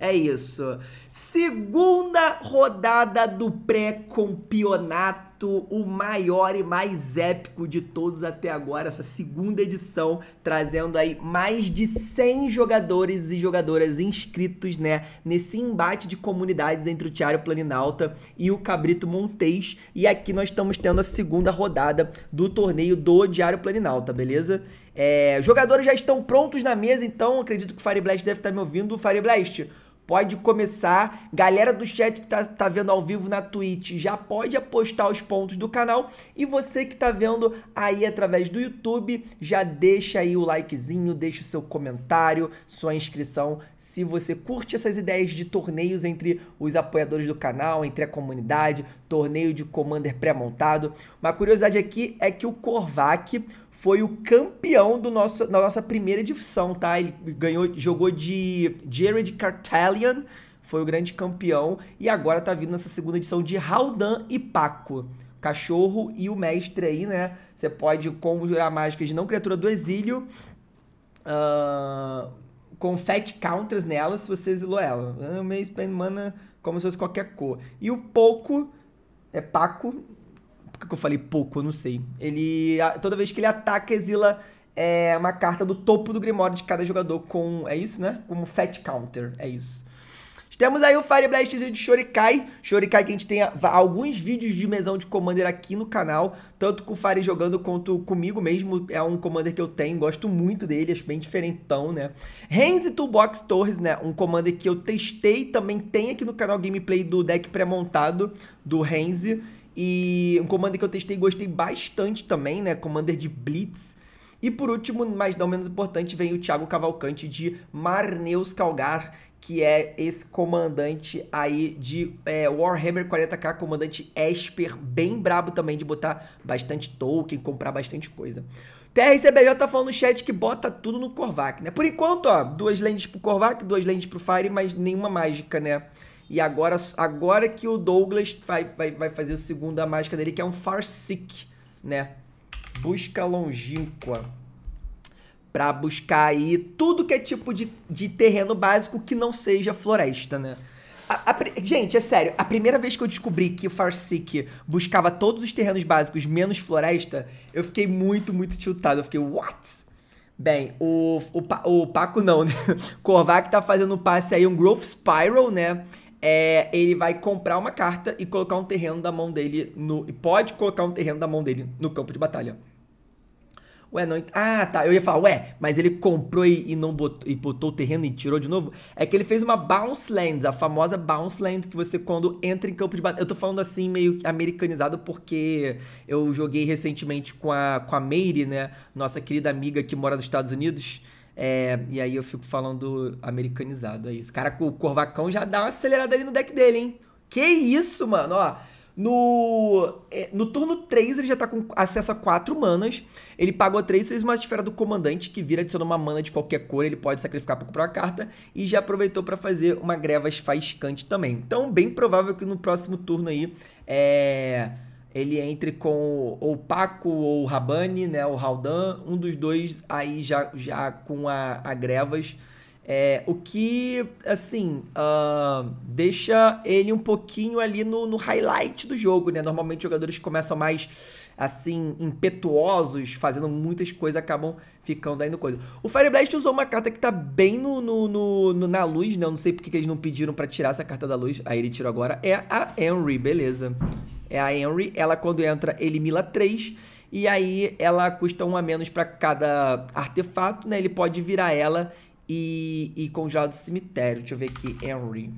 É isso. Segunda rodada do pré-campeonato, o maior e mais épico de todos até agora, essa segunda edição, trazendo aí mais de 100 jogadores e jogadoras inscritos, né, nesse embate de comunidades entre o Tiário Planinalta e o Cabrito Montês. E aqui nós estamos tendo a segunda rodada do torneio do Diário Planinalta, beleza? É, jogadores já estão prontos na mesa, então acredito que o Fire Blast deve estar me ouvindo. Fire Blast, Pode começar. Galera do chat que tá, tá vendo ao vivo na Twitch, já pode apostar os pontos do canal. E você que tá vendo aí através do YouTube, já deixa aí o likezinho, deixa o seu comentário, sua inscrição. Se você curte essas ideias de torneios entre os apoiadores do canal, entre a comunidade, torneio de Commander pré-montado. Uma curiosidade aqui é que o Korvac foi o campeão do nosso, da nossa primeira edição, tá? Ele ganhou, jogou de Jared Cartalian, foi o grande campeão, e agora tá vindo nessa segunda edição de Haldan e Paco. Cachorro e o mestre aí, né? Você pode conjurar mágicas de não criatura do exílio. Uh, com fat counters nela se você exilou ela. Meio ah, spend mana como se fosse qualquer cor. E o pouco é Paco, por que eu falei pouco? Eu não sei. Ele. Toda vez que ele ataca, exila é, uma carta do topo do Grimório de cada jogador com. É isso, né? Como Fat Counter. É isso. Temos aí o Fire Blastzinho de Shorikai. Shorikai que a gente tem alguns vídeos de mesão de Commander aqui no canal. Tanto com o Fire jogando quanto comigo mesmo. É um Commander que eu tenho, gosto muito dele, acho bem diferentão, né? Renz e Toolbox Torres, né? Um Commander que eu testei, também tem aqui no canal gameplay do deck pré-montado do Renzi. E um comando que eu testei e gostei bastante também, né? Commander de Blitz. E por último, mas não menos importante, vem o Thiago Cavalcante de Marneus Calgar, que é esse comandante aí de é, Warhammer 40k, comandante Esper, bem brabo também de botar bastante token, comprar bastante coisa. TRCBJ tá falando no chat que bota tudo no Korvac, né? Por enquanto, ó, duas lentes pro Korvac, duas lentes pro Fire, mas nenhuma mágica, né? E agora, agora que o Douglas vai, vai, vai fazer o segundo da mágica dele, que é um Farseek, né? Busca longínqua. Pra buscar aí tudo que é tipo de, de terreno básico que não seja floresta, né? A, a, gente, é sério, a primeira vez que eu descobri que o Farseek buscava todos os terrenos básicos menos floresta, eu fiquei muito, muito tiltado. Eu fiquei, what? Bem, o, o, o Paco não, né? Korvac tá fazendo um passe aí, um Growth Spiral, né? é, ele vai comprar uma carta e colocar um terreno da mão dele no. E pode colocar um terreno da mão dele no campo de batalha. Ué, não. Ah, tá. Eu ia falar, ué, mas ele comprou e, e não botou, e botou o terreno e tirou de novo. É que ele fez uma Bounce Land, a famosa Bounce Land, que você quando entra em campo de batalha. Eu tô falando assim, meio americanizado, porque eu joguei recentemente com a, com a Meire, né? Nossa querida amiga que mora nos Estados Unidos. É, e aí eu fico falando americanizado, é isso. Cara, o Corvacão já dá uma acelerada ali no deck dele, hein? Que isso, mano, ó. No, é, no turno 3 ele já tá com acesso a 4 manas. Ele pagou 3, fez uma esfera do comandante, que vira adicionando uma mana de qualquer cor, ele pode sacrificar para comprar uma carta. E já aproveitou para fazer uma grevas faiscante também. Então, bem provável que no próximo turno aí. É ele entre com ou Paco ou Rabani, né, o Haldan, um dos dois aí já, já com a, a Grevas. É, o que, assim, uh, deixa ele um pouquinho ali no, no, highlight do jogo, né? Normalmente jogadores que começam mais, assim, impetuosos, fazendo muitas coisas, acabam ficando aí no coisa. O Fireblast usou uma carta que tá bem no, no, no na luz, né? Eu não sei porque que eles não pediram para tirar essa carta da luz. Aí ele tirou agora. É a Henry, beleza é a Henry. Ela, quando entra, elimina 3. E aí ela custa 1 um a menos para cada artefato, né? Ele pode virar ela e, e congelar do cemitério. Deixa eu ver aqui, Henry.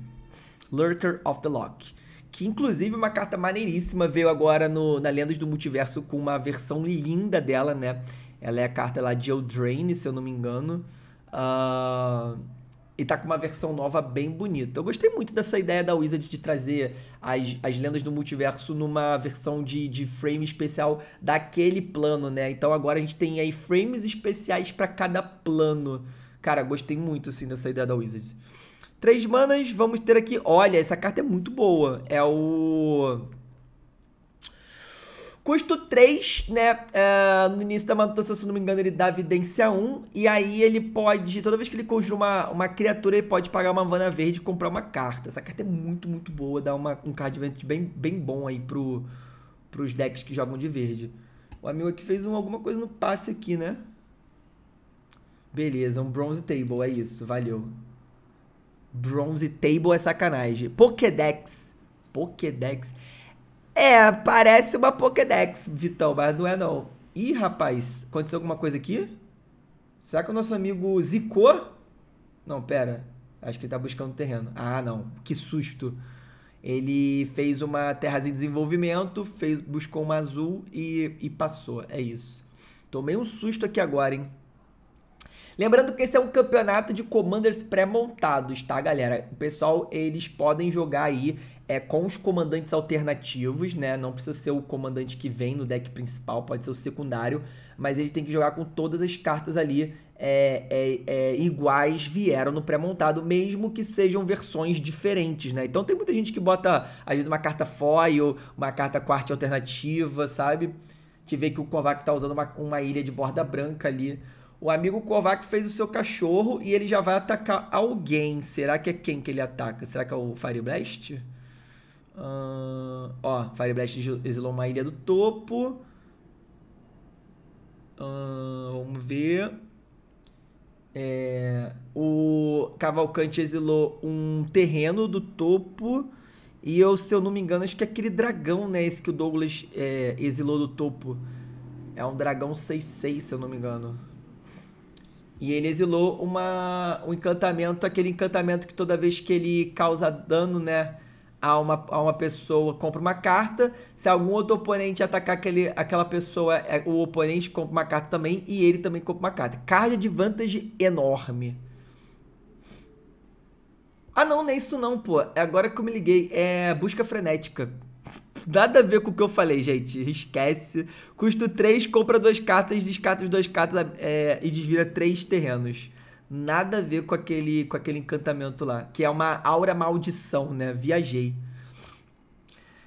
Lurker of the Lock. Que inclusive uma carta maneiríssima veio agora no, na Lendas do Multiverso com uma versão linda dela, né? Ela é a carta lá de Eldraine, se eu não me engano. Ahn... Uh... E tá com uma versão nova bem bonita. Eu gostei muito dessa ideia da Wizard de trazer as, as lendas do multiverso numa versão de, de frame especial daquele plano, né? Então agora a gente tem aí frames especiais para cada plano. Cara, gostei muito, assim, dessa ideia da Wizards. Três manas, vamos ter aqui... Olha, essa carta é muito boa. É o... Custo 3, né? É, no início da manutenção, se não me engano, ele dá evidência 1. E aí ele pode, toda vez que ele conjura uma, uma criatura, ele pode pagar uma vana verde e comprar uma carta. Essa carta é muito, muito boa. Dá uma, um card advantage bem, bem bom aí pro, pros decks que jogam de verde. O amigo aqui fez um, alguma coisa no passe aqui, né? Beleza, um Bronze Table, é isso, valeu. Bronze Table é sacanagem. Pokédex. Pokédex. É, parece uma Pokédex, Vitão, mas não é não. Ih, rapaz, aconteceu alguma coisa aqui? Será que o nosso amigo zicou? Não, pera. Acho que ele tá buscando terreno. Ah, não. Que susto. Ele fez uma terrazinha de desenvolvimento, fez, buscou uma azul e, e passou. É isso. Tomei um susto aqui agora, hein? Lembrando que esse é um campeonato de commanders pré-montados, tá, galera? O pessoal, eles podem jogar aí é, com os comandantes alternativos, né? Não precisa ser o comandante que vem no deck principal, pode ser o secundário, mas ele tem que jogar com todas as cartas ali é, é, é iguais vieram no pré-montado, mesmo que sejam versões diferentes, né? Então tem muita gente que bota, às vezes, uma carta foil, uma carta quarte alternativa, sabe? Te vê que o Kovac tá usando uma, uma ilha de borda branca ali. O amigo Kovac fez o seu cachorro e ele já vai atacar alguém. Será que é quem que ele ataca? Será que é o Fire Blast? Uh, ó, Fireblast exilou uma ilha do topo. Uh, vamos ver. É, o Cavalcante exilou um terreno do topo. E eu, se eu não me engano, acho que é aquele dragão, né? Esse que o Douglas é, exilou do topo. É um dragão 6-6, se eu não me engano. E ele exilou uma, um encantamento, aquele encantamento que toda vez que ele causa dano, né? a uma, a uma pessoa compra uma carta. Se algum outro oponente atacar aquele, aquela pessoa, é, o oponente compra uma carta também e ele também compra uma carta. Card é de vantagem enorme. Ah, não, não é isso não, pô. É agora que eu me liguei. É busca frenética. Nada a ver com o que eu falei, gente. Esquece. Custo 3, compra duas cartas, descarta as duas cartas é, e desvira três terrenos nada a ver com aquele, com aquele encantamento lá, que é uma aura maldição, né? Viajei.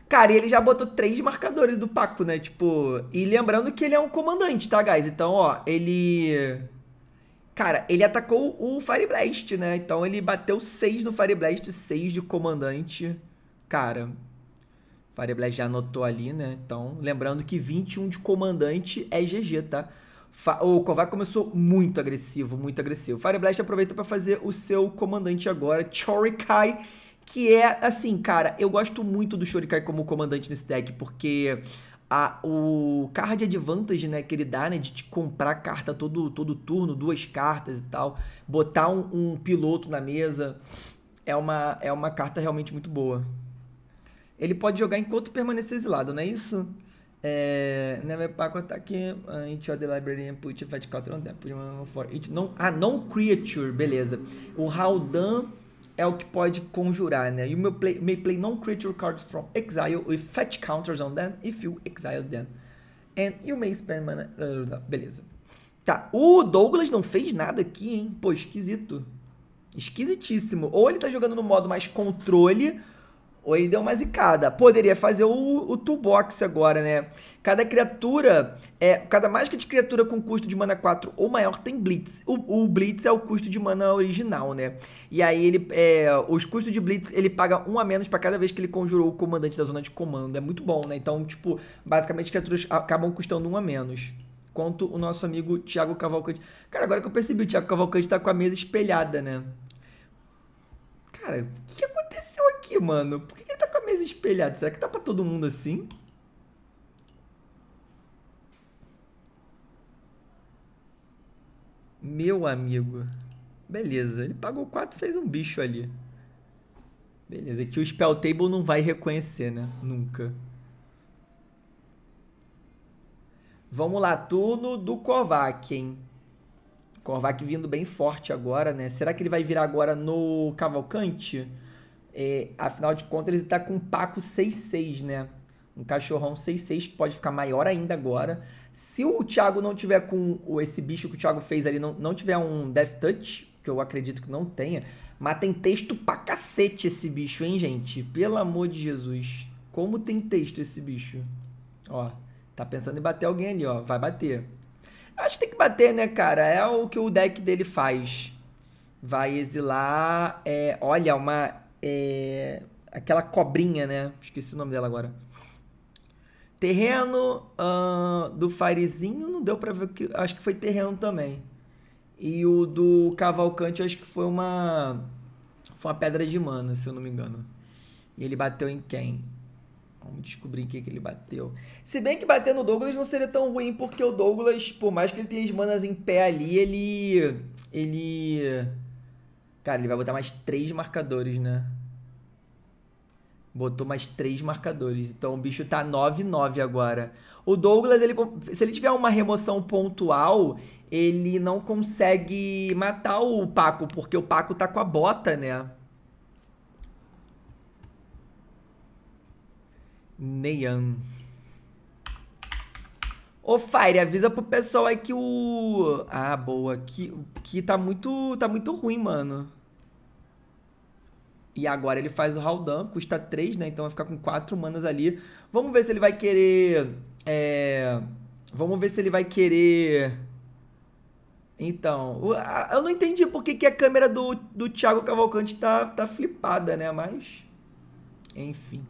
Cara, e ele já botou três marcadores do Paco, né? Tipo, e lembrando que ele é um comandante, tá, guys? Então, ó, ele. Cara, ele atacou o Fire Blast, né? Então ele bateu seis no Fire Blast, seis de comandante. Cara, Fire Blast já anotou ali, né? Então, lembrando que 21 de comandante é GG, tá? O Kovac começou muito agressivo, muito agressivo. Fire Blast aproveita para fazer o seu comandante agora, Chorikai, que é, assim, cara, eu gosto muito do Chorikai como comandante nesse deck, porque a, o card advantage, né, que ele dá, né, de te comprar carta todo, todo turno, duas cartas e tal, botar um, um piloto na mesa, é uma, é uma carta realmente muito boa. Ele pode jogar enquanto permanecer exilado, não é isso? É, never pack attacking uh, each other library and put vertical on them. For each non, ah, non creature, beleza. O Haldan é o que pode conjurar, né? You may play, may play non creature cards from exile with fetch counters on them if you exile them. And you may spend mana. Uh, beleza. Tá, o Douglas não fez nada aqui, hein? Pô, esquisito. Esquisitíssimo. Ou ele tá jogando no modo mais controle Oi, deu uma zicada. Poderia fazer o, o toolbox agora, né? Cada criatura, é, cada mágica de criatura com custo de mana 4 ou maior tem Blitz. O, o Blitz é o custo de mana original, né? E aí ele, é, os custos de Blitz, ele paga um a menos para cada vez que ele conjurou o comandante da zona de comando. É muito bom, né? Então, tipo, basicamente criaturas acabam custando um a menos. Quanto o nosso amigo Thiago Cavalcante. Cara, agora que eu percebi, o Thiago Cavalcante tá com a mesa espelhada, né? cara, o que aconteceu aqui, mano? Por que ele tá com a mesa espelhada? Será que tá pra todo mundo assim? Meu amigo. Beleza, ele pagou 4, fez um bicho ali. Beleza, que o Spell Table não vai reconhecer, né? Nunca. Vamos lá, turno do Kovac, hein? Korvac vindo bem forte agora, né? Será que ele vai virar agora no Cavalcante? É, afinal de contas, ele está com um Paco 6-6, né? Um cachorrão 6-6 que pode ficar maior ainda agora. Se o Thiago não tiver com esse bicho que o Thiago fez ali, não, não tiver um Death Touch, que eu acredito que não tenha, mas tem texto pra cacete esse bicho, hein, gente? Pelo amor de Jesus. Como tem texto esse bicho? Ó, tá pensando em bater alguém ali, ó. Vai bater. Acho que tem que bater, né, cara? É o que o deck dele faz. Vai exilar. É, olha, uma. É, aquela cobrinha, né? Esqueci o nome dela agora. Terreno uh, do Farizinho, não deu pra ver. Que, acho que foi terreno também. E o do Cavalcante, acho que foi uma. Foi uma pedra de mana, se eu não me engano. E ele bateu em quem? Vamos descobrir em que, que ele bateu. Se bem que bater no Douglas não seria tão ruim, porque o Douglas, por mais que ele tenha as manas em pé ali, ele. Ele. Cara, ele vai botar mais três marcadores, né? Botou mais três marcadores. Então o bicho tá 9-9 agora. O Douglas, ele, se ele tiver uma remoção pontual, ele não consegue matar o Paco, porque o Paco tá com a bota, né? Neyan. Ô, Fire, avisa pro pessoal aí que o... Ah, boa. Que, que tá muito tá muito ruim, mano. E agora ele faz o Haldan, custa 3, né? Então vai ficar com 4 manas ali. Vamos ver se ele vai querer... É... Vamos ver se ele vai querer... Então, eu não entendi por que, que a câmera do, do Thiago Cavalcante tá, tá flipada, né? Mas... Enfim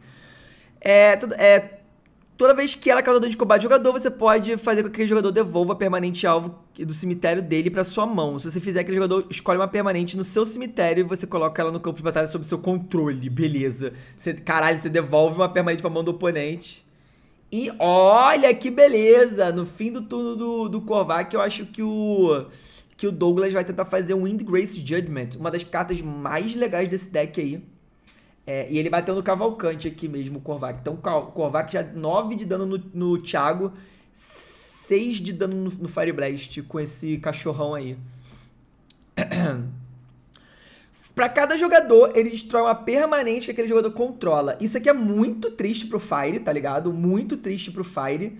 é, é, toda vez que ela causa dano de combate ao jogador, você pode fazer com que aquele jogador devolva permanente alvo do cemitério dele para sua mão. Se você fizer, aquele jogador escolhe uma permanente no seu cemitério e você coloca ela no campo de batalha sob seu controle. Beleza. Você, caralho, você devolve uma permanente pra mão do oponente. E olha que beleza! No fim do turno do, do Korvac, eu acho que o que o Douglas vai tentar fazer um Wind Grace Judgment, uma das cartas mais legais desse deck aí. É, e ele bateu no Cavalcante aqui mesmo, o Korvac. Então o Korvac já 9 de dano no, no Thiago, 6 de dano no, no Fireblast com esse cachorrão aí. Para cada jogador, ele destrói uma permanente que aquele jogador controla. Isso aqui é muito triste pro Fire, tá ligado? Muito triste pro Fire.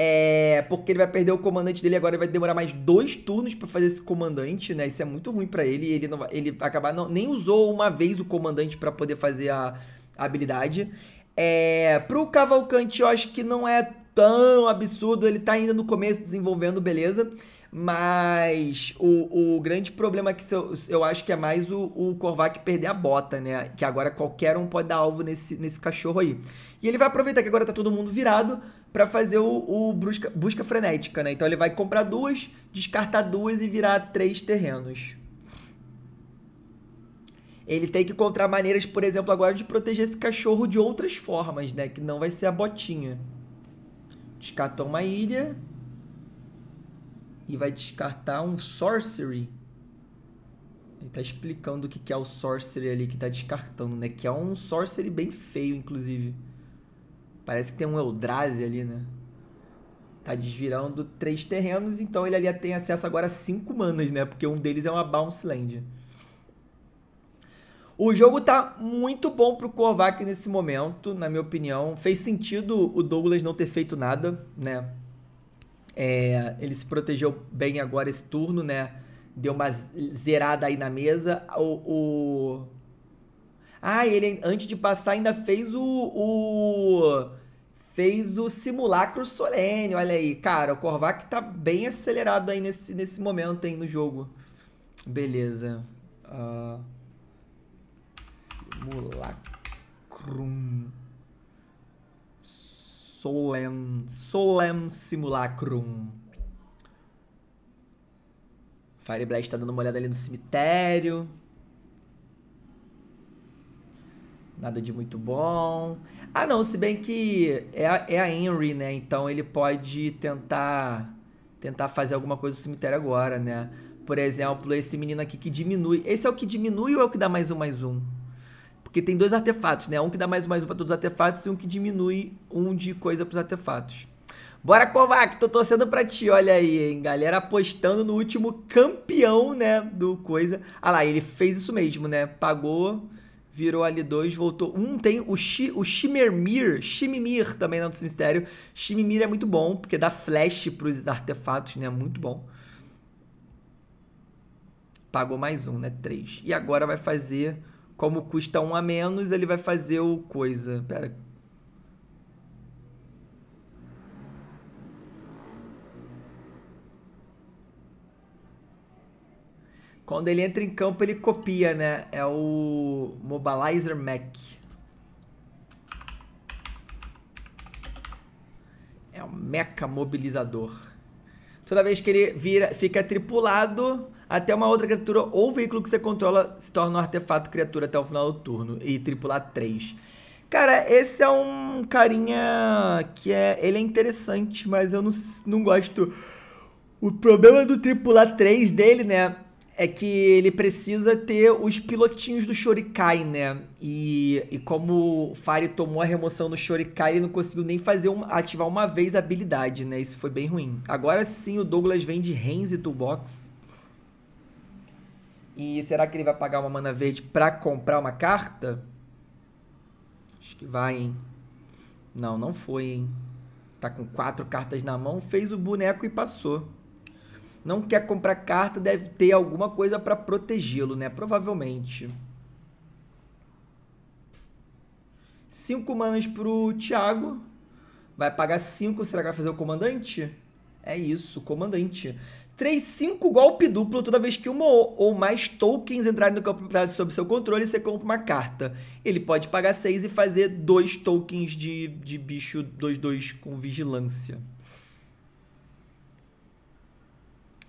É, porque ele vai perder o comandante dele agora, ele vai demorar mais dois turnos para fazer esse comandante, né? Isso é muito ruim para ele. Ele não, ele acabar não, nem usou uma vez o comandante para poder fazer a, a habilidade. É, pro Cavalcante, eu acho que não é tão absurdo. Ele tá ainda no começo desenvolvendo, beleza. Mas o, o grande problema que eu, eu acho que é mais o, o Korvac perder a bota, né? Que agora qualquer um pode dar alvo nesse, nesse cachorro aí. E ele vai aproveitar que agora tá todo mundo virado para fazer o, o busca, busca frenética, né? Então ele vai comprar duas, descartar duas e virar três terrenos. Ele tem que encontrar maneiras, por exemplo, agora de proteger esse cachorro de outras formas, né? Que não vai ser a botinha. Descartou uma ilha. E vai descartar um sorcery. Ele tá explicando o que é o sorcery ali que tá descartando, né? Que é um sorcery bem feio, inclusive. Parece que tem um Eldrazi ali, né? Tá desvirando três terrenos, então ele ali tem acesso agora a cinco manas, né? Porque um deles é uma Bounce Land. O jogo tá muito bom pro Korvac nesse momento, na minha opinião. Fez sentido o Douglas não ter feito nada, né? É, ele se protegeu bem agora esse turno, né? Deu uma zerada aí na mesa. O, o, ah, ele antes de passar ainda fez o, o fez o simulacro solene. Olha aí, cara, o Korvac tá bem acelerado aí nesse, nesse momento aí no jogo. Beleza. Uh, simulacrum. Solem, solem simulacrum. Fireblast tá dando uma olhada ali no cemitério. Nada de muito bom. Ah, não, se bem que é a, é a Henry, né? Então ele pode tentar tentar fazer alguma coisa no cemitério agora, né? Por exemplo, esse menino aqui que diminui. Esse é o que diminui ou é o que dá mais um, mais um? Porque tem dois artefatos, né? Um que dá mais um, mais um pra todos os artefatos e um que diminui um de coisa pros artefatos. Bora, Kovac! Tô torcendo pra ti, olha aí, hein? Galera apostando no último campeão, né? Do coisa. Ah lá, ele fez isso mesmo, né? Pagou virou ali dois voltou Um tem o, Shi, o Shimermir, Shimimir também não do mistério. Shimimir é muito bom, porque dá flash pros artefatos, né? Muito bom. Pagou mais um, né? três E agora vai fazer, como custa um a menos, ele vai fazer o coisa. Pera, Quando ele entra em campo, ele copia, né? É o Mobilizer Mac. É o Mecha Mobilizador. Toda vez que ele vira, fica tripulado, até uma outra criatura ou veículo que você controla se torna um artefato criatura até o final do turno. E tripular 3. Cara, esse é um carinha que é. Ele é interessante, mas eu não, não gosto. O problema do tripular 3 dele, né? é que ele precisa ter os pilotinhos do Shorikai, né? E, e como o Fire tomou a remoção do Shorikai, ele não conseguiu nem fazer um, ativar uma vez a habilidade, né? Isso foi bem ruim. Agora sim o Douglas vem de Rainsy Toolbox. E será que ele vai pagar uma mana verde pra comprar uma carta? Acho que vai, hein? Não, não foi, hein? Tá com quatro cartas na mão, fez o boneco e passou não quer comprar carta, deve ter alguma coisa para protegê-lo, né? Provavelmente. Cinco manas pro Thiago. Vai pagar cinco. Será que vai fazer o comandante? É isso, comandante. 3, 5 golpe duplo toda vez que uma ou mais tokens entrarem no campo de batalha sob seu controle, você compra uma carta. Ele pode pagar 6 e fazer dois tokens de, de bicho 2-2 com vigilância.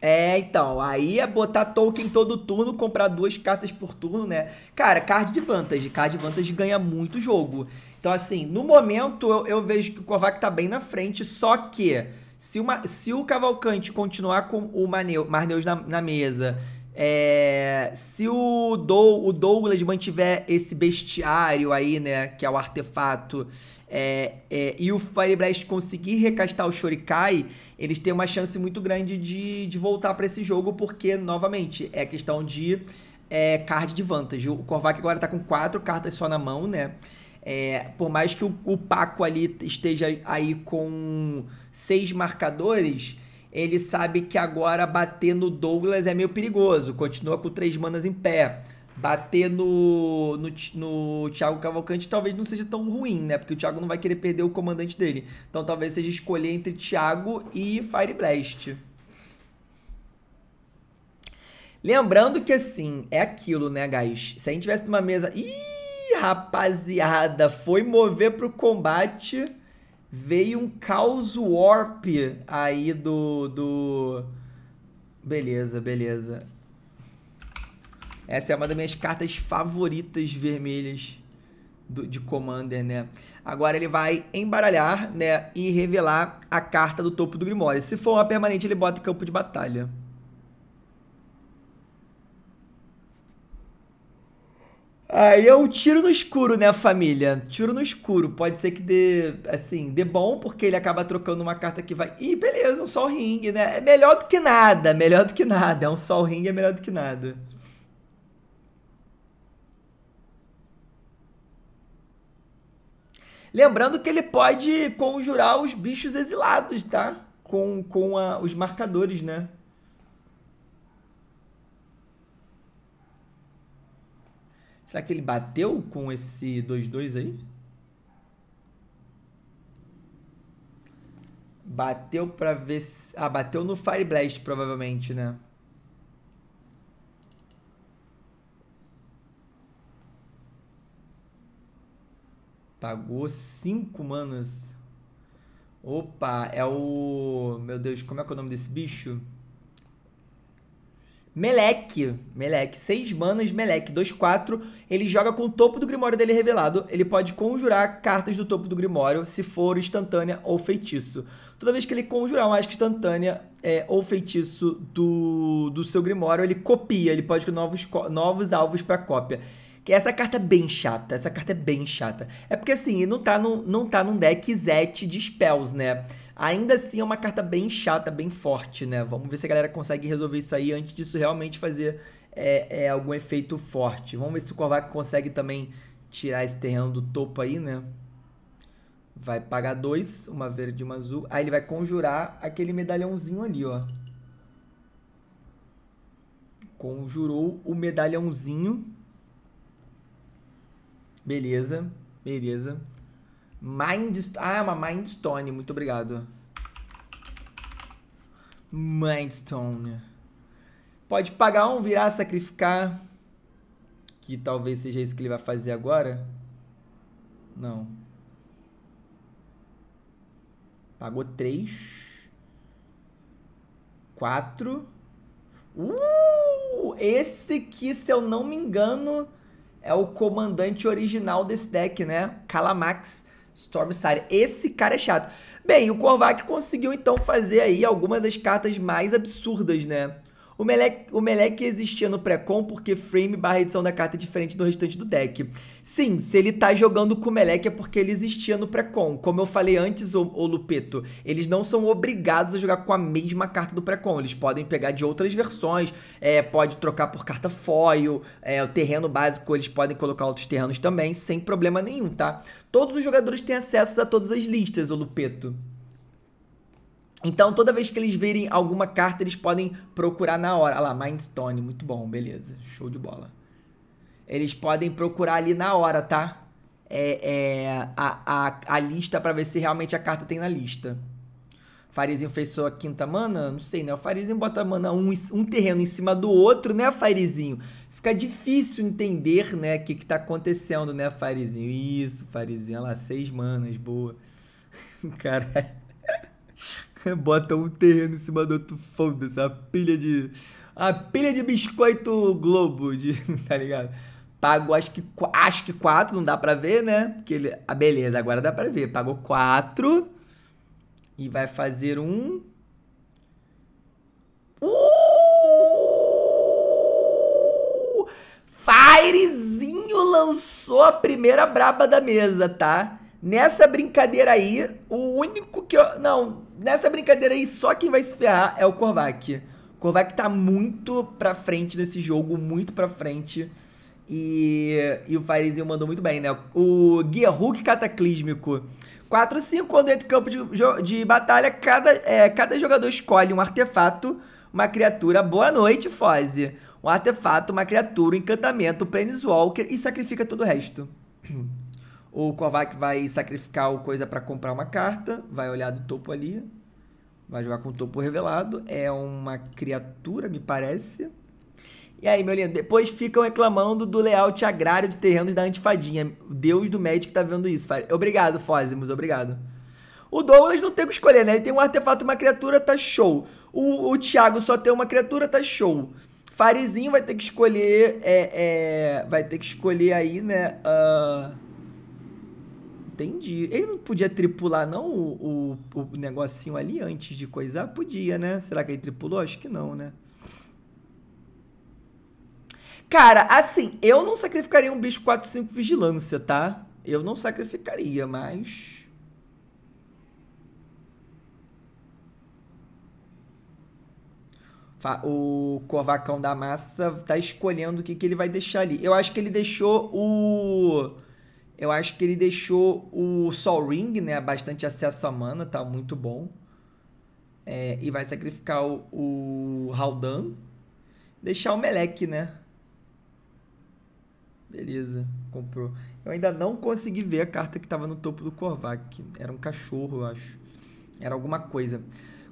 É, então, aí é botar token todo turno, comprar duas cartas por turno, né? Cara, card de vantage, card de vantage ganha muito jogo. Então, assim, no momento eu, eu vejo que o Kovac tá bem na frente, só que se, uma, se o Cavalcante continuar com o Marneus na, na mesa é, se o, Do, o Douglas mantiver esse bestiário aí, né, que é o artefato, é, é, e o Fireblast conseguir recastar o Shurikai, eles têm uma chance muito grande de, de voltar para esse jogo, porque, novamente, é questão de é, card de vantagem. O Korvac agora tá com quatro cartas só na mão, né? É, por mais que o, o Paco ali esteja aí com seis marcadores, ele sabe que agora bater no Douglas é meio perigoso. Continua com três manas em pé. Bater no, no, no Thiago Cavalcante talvez não seja tão ruim, né? Porque o Thiago não vai querer perder o comandante dele. Então talvez seja escolher entre Thiago e Fireblast. Lembrando que assim, é aquilo, né, guys? Se a gente tivesse numa mesa. Ih, rapaziada, foi mover pro combate veio um caos warp aí do, do... Beleza, beleza. Essa é uma das minhas cartas favoritas vermelhas do, de Commander, né? Agora ele vai embaralhar, né? E revelar a carta do topo do Grimório. Se for uma permanente, ele bota em campo de batalha. Aí é um tiro no escuro, né, família? Tiro no escuro. Pode ser que dê, assim, dê bom, porque ele acaba trocando uma carta que vai. Ih, beleza, um sol ring, né? É melhor do que nada, melhor do que nada. É um sol ring, é melhor do que nada. Lembrando que ele pode conjurar os bichos exilados, tá? Com, com a, os marcadores, né? Será que ele bateu com esse 2-2 aí? Bateu pra ver se... Ah, bateu no Fire Blast, provavelmente, né? Pagou 5 manas. Opa, é o... Meu Deus, como é que é o nome desse bicho? Melek, Melek, 6 manas, Melek, 2-4. Ele joga com o topo do Grimório dele revelado. Ele pode conjurar cartas do topo do Grimório, se for instantânea ou feitiço. Toda vez que ele conjurar uma mágica instantânea é, ou feitiço do, do seu Grimório, ele copia, ele pode com novos, novos alvos para cópia. Que essa carta é bem chata, essa carta é bem chata. É porque assim, não tá, num, não tá num deck Zet de spells, né? Ainda assim é uma carta bem chata, bem forte, né? Vamos ver se a galera consegue resolver isso aí antes disso realmente fazer é, é, algum efeito forte. Vamos ver se o Kovac consegue também tirar esse terreno do topo aí, né? Vai pagar dois, uma verde e uma azul. Aí ele vai conjurar aquele medalhãozinho ali, ó. Conjurou o medalhãozinho. Beleza, beleza. Mindstone, Ah, é uma Mindstone. Muito obrigado. Mindstone. Pode pagar um, virar, sacrificar. Que talvez seja isso que ele vai fazer agora. Não. Pagou três. Quatro. Uh! Esse que, se eu não me engano, é o comandante original desse deck, né? Calamax. Stormside. Esse cara é chato. Bem, o Korvac conseguiu então fazer aí alguma das cartas mais absurdas, né? O Meleque, o existia no pré-com porque frame barra edição da carta é diferente do restante do deck. Sim, se ele tá jogando com o Meleque é porque ele existia no pré-com. Como eu falei antes, o, o Lupeto, eles não são obrigados a jogar com a mesma carta do pré-com. Eles podem pegar de outras versões, é, pode trocar por carta foil, é, o terreno básico eles podem colocar outros terrenos também, sem problema nenhum, tá? Todos os jogadores têm acesso a todas as listas, o Lupeto. Então, toda vez que eles virem alguma carta, eles podem procurar na hora. Olha lá, Mindstone, muito bom, beleza, show de bola. Eles podem procurar ali na hora, tá? É, é a, a, a, lista para ver se realmente a carta tem na lista. Farizinho fez sua quinta mana? Não sei, né? O Farizinho bota mana um, um terreno em cima do outro, né, Farizinho? Fica difícil entender, né, o que, que tá acontecendo, né, Farizinho? Isso, Farizinho, olha lá, seis manas, boa. Caralho. Bota um terreno em cima do outro, foda-se. A pilha de. A pilha de biscoito Globo, de, tá ligado? Pagou acho que, acho que quatro, não dá pra ver, né? Porque ele. Ah, beleza, agora dá pra ver. Pagou quatro. E vai fazer um. Uh! Firezinho lançou a primeira braba da mesa, tá? Nessa brincadeira aí, o único que eu. Não, nessa brincadeira aí, só quem vai se ferrar é o Korvac. O Korvac tá muito pra frente nesse jogo, muito pra frente. E, e o Firezinho mandou muito bem, né? O Guia Hulk Cataclísmico. 4 5 quando entra em campo de, de batalha, cada, é, cada jogador escolhe um artefato, uma criatura. Boa noite, Foze. Um artefato, uma criatura, um encantamento, um planeswalker e sacrifica todo o resto. O Kovac vai sacrificar o coisa para comprar uma carta, vai olhar do topo ali, vai jogar com o topo revelado. É uma criatura, me parece. E aí, meu lindo, depois ficam reclamando do layout agrário de terrenos da Antifadinha. Deus do médico tá vendo isso. Obrigado, Fósimos, obrigado. O Douglas não tem o que escolher, né? Ele tem um artefato, uma criatura, tá show. O, o Thiago só tem uma criatura, tá show. Farizinho vai ter que escolher. É, é vai ter que escolher aí, né? Uh, entendi. Ele não podia tripular, não, o, o, o negocinho ali antes de coisar? Podia, né? Será que ele tripulou? Acho que não, né? Cara, assim, eu não sacrificaria um bicho 4-5 vigilância, tá? Eu não sacrificaria, mas. O Covacão da Massa tá escolhendo o que, que ele vai deixar ali. Eu acho que ele deixou o eu acho que ele deixou o Sol Ring, né? Bastante acesso a mana, tá muito bom. É, e vai sacrificar o, o Haldan. Deixar o Melek, né? Beleza, comprou. Eu ainda não consegui ver a carta que estava no topo do Korvac. Era um cachorro, eu acho. Era alguma coisa.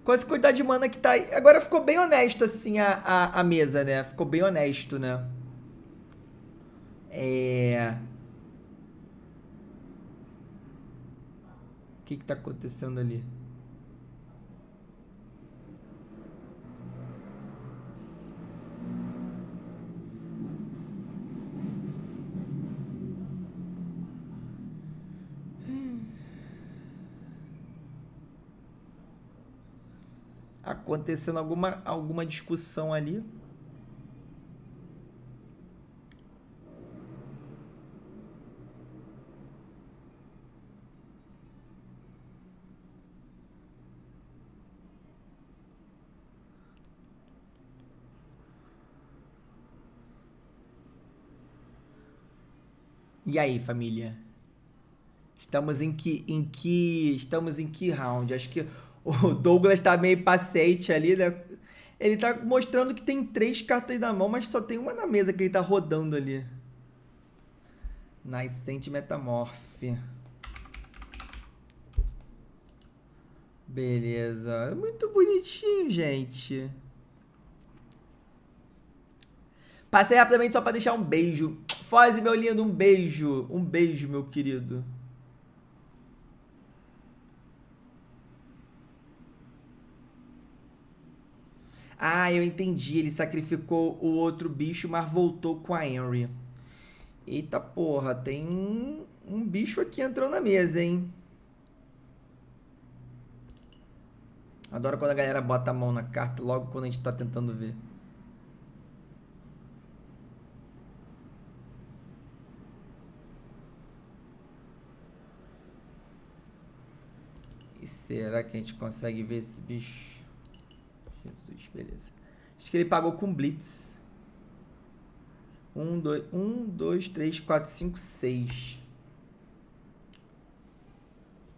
Com essa quantidade de mana que tá aí. Agora ficou bem honesto, assim, a, a, a mesa, né? Ficou bem honesto, né? É. que está acontecendo ali? Hum. Acontecendo alguma, alguma discussão ali. E aí, família? Estamos em que em que estamos em que round? Acho que o Douglas tá meio paciente ali, né? Ele tá mostrando que tem três cartas na mão, mas só tem uma na mesa que ele tá rodando ali. Nascente Metamorfe. Beleza. É muito bonitinho, gente. Passei rapidamente só para deixar um beijo Faz, meu lindo, um beijo. Um beijo, meu querido. Ah, eu entendi. Ele sacrificou o outro bicho, mas voltou com a Henry. Eita porra, tem um bicho aqui entrando na mesa, hein? Adoro quando a galera bota a mão na carta logo quando a gente tá tentando ver. Será que a gente consegue ver esse bicho? Jesus, beleza. Acho que ele pagou com Blitz. 1, 2, 3, 4, 5, 6.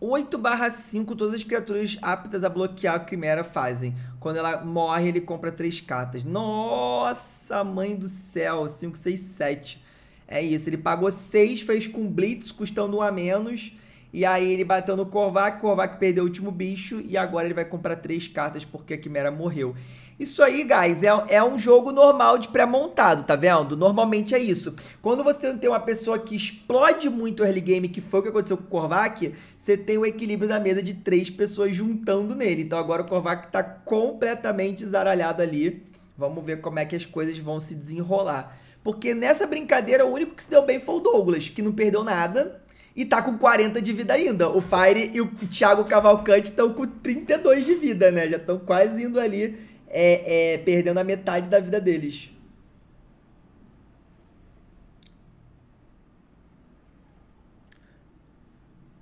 8 barra 5, todas as criaturas aptas a bloquear a Quimera fazem. Quando ela morre, ele compra 3 cartas. Nossa, mãe do céu! 5, 6, 7. É isso, ele pagou 6, fez com Blitz, custando 1 um a menos e aí ele bateu no Korvac, Korvac perdeu o último bicho e agora ele vai comprar três cartas porque a Quimera morreu. Isso aí, guys, é, é um jogo normal de pré-montado, tá vendo? Normalmente é isso. Quando você tem uma pessoa que explode muito o early game, que foi o que aconteceu com o Korvac, você tem o equilíbrio da mesa de três pessoas juntando nele. Então agora o Korvac tá completamente zaralhado ali. Vamos ver como é que as coisas vão se desenrolar. Porque nessa brincadeira, o único que se deu bem foi o Douglas, que não perdeu nada e tá com 40 de vida ainda. O Fire e o Thiago Cavalcante estão com 32 de vida, né? Já estão quase indo ali, é, é, perdendo a metade da vida deles.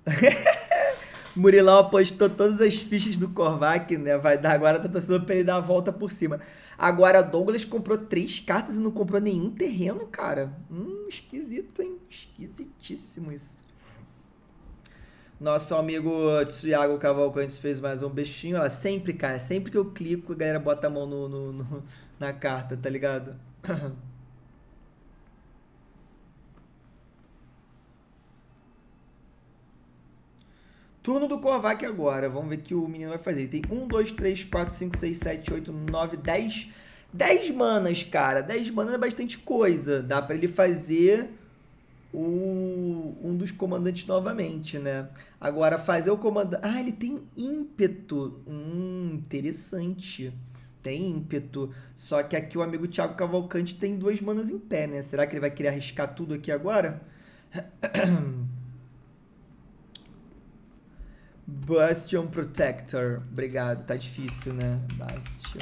Murilão apostou todas as fichas do Korvac, né? Vai dar agora, tá torcendo pra ele dar a volta por cima. Agora, Douglas comprou três cartas e não comprou nenhum terreno, cara. Hum, esquisito, hein? Esquisitíssimo isso. Nosso amigo Thiago Cavalcante fez mais um bestinho. Ela sempre, cara, sempre que eu clico, a galera bota a mão no, no, no na carta, tá ligado? Turno do Kovac agora. Vamos ver o que o menino vai fazer. Ele tem 1, 2, 3, 4, 5, 6, 7, 8, 9, 10. 10 manas, cara. 10 manas é bastante coisa. Dá pra ele fazer o, um dos comandantes novamente, né? Agora, fazer o comandante. Ah, ele tem ímpeto. Hum, interessante. Tem ímpeto. Só que aqui o amigo Thiago Cavalcante tem duas manas em pé, né? Será que ele vai querer arriscar tudo aqui agora? Bastion Protector. Obrigado. Tá difícil, né? Bastion.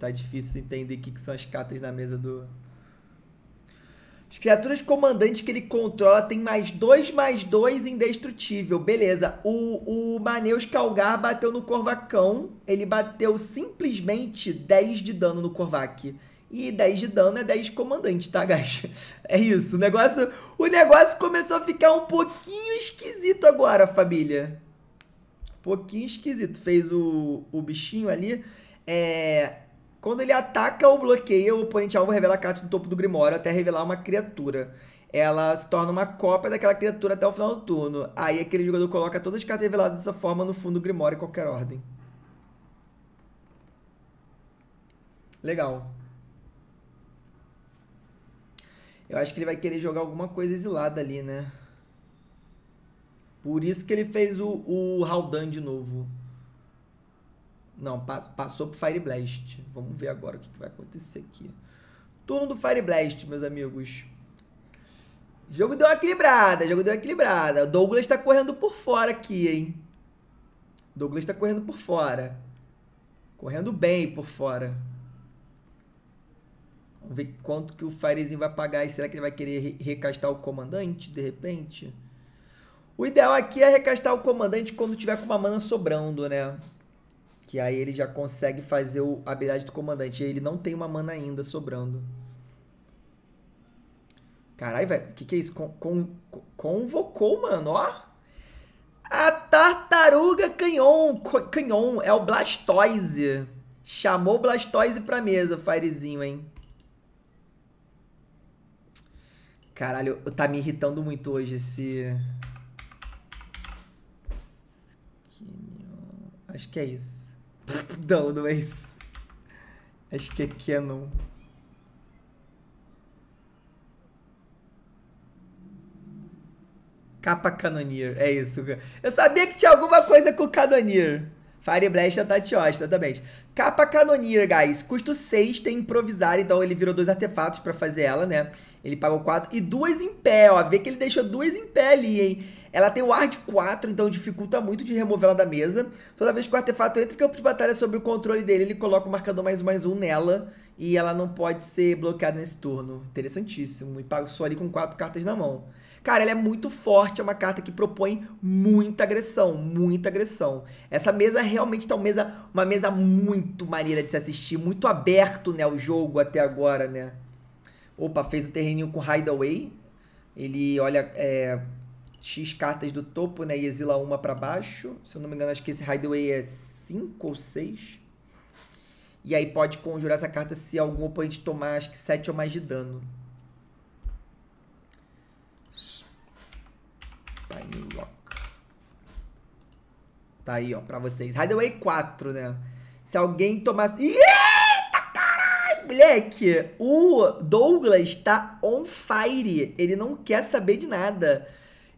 Tá difícil entender o que, que são as cartas na mesa do, as criaturas comandantes que ele controla tem mais 2, mais 2 indestrutível. Beleza. O, o Maneus Calgar bateu no Corvacão. Ele bateu simplesmente 10 de dano no Corvac. E 10 de dano é 10 de comandante, tá, guys? É isso. O negócio, o negócio começou a ficar um pouquinho esquisito agora, família. Um pouquinho esquisito. Fez o, o bichinho ali. É, quando ele ataca ou bloqueia, o oponente alvo revela a carta do topo do Grimório até revelar uma criatura. Ela se torna uma cópia daquela criatura até o final do turno. Aí aquele jogador coloca todas as cartas reveladas dessa forma no fundo do Grimório em qualquer ordem. Legal. Eu acho que ele vai querer jogar alguma coisa exilada ali, né? Por isso que ele fez o, o Haldan de novo. Não, passou pro Fire Blast. Vamos ver agora o que, vai acontecer aqui. Turno do Fire Blast, meus amigos. jogo deu uma equilibrada, jogo deu uma equilibrada. O Douglas tá correndo por fora aqui, hein? Douglas tá correndo por fora. Correndo bem por fora. Vamos ver quanto que o Firezinho vai pagar. E será que ele vai querer recastar o comandante, de repente? O ideal aqui é recastar o comandante quando tiver com uma mana sobrando, né? Que aí ele já consegue fazer o, a habilidade do comandante. E ele não tem uma mana ainda sobrando. Caralho, velho. O que, que é isso? Con, con, convocou, mano. Ó. A tartaruga canhão. Canhão. É o Blastoise. Chamou o Blastoise pra mesa, Firezinho, hein? Caralho, tá me irritando muito hoje esse... Acho que é isso. Não, não é isso. Acho que é Canon. Capa canonir é isso. Eu sabia que tinha alguma coisa com canonir Fire Blast é tá de exatamente. Capa canonir guys. Custo 6, tem improvisar, então ele virou dois artefatos para fazer ela, né? Ele pagou 4 e duas em pé, ó. Vê que ele deixou duas em pé ali, hein? Ela tem o ar de 4, então dificulta muito de remover ela da mesa. Toda vez que o artefato entra em campo de batalha sobre o controle dele, ele coloca o marcador mais um mais um nela. E ela não pode ser bloqueada nesse turno. Interessantíssimo. E só ali com quatro cartas na mão. Cara, ela é muito forte, é uma carta que propõe muita agressão, muita agressão. Essa mesa realmente tá uma mesa, uma mesa muito maneira de se assistir, muito aberto, né, o jogo até agora, né? Opa, fez o terreninho com Hideaway. Ele olha é, X cartas do topo, né? E exila uma para baixo. Se eu não me engano, acho que esse Hideaway é 5 ou 6. E aí pode conjurar essa carta se algum oponente tomar, acho que 7 ou mais de dano. Spine Tá aí, ó, pra vocês. Hideaway 4, né? Se alguém tomasse... Yeah! moleque, o Douglas tá on fire. Ele não quer saber de nada.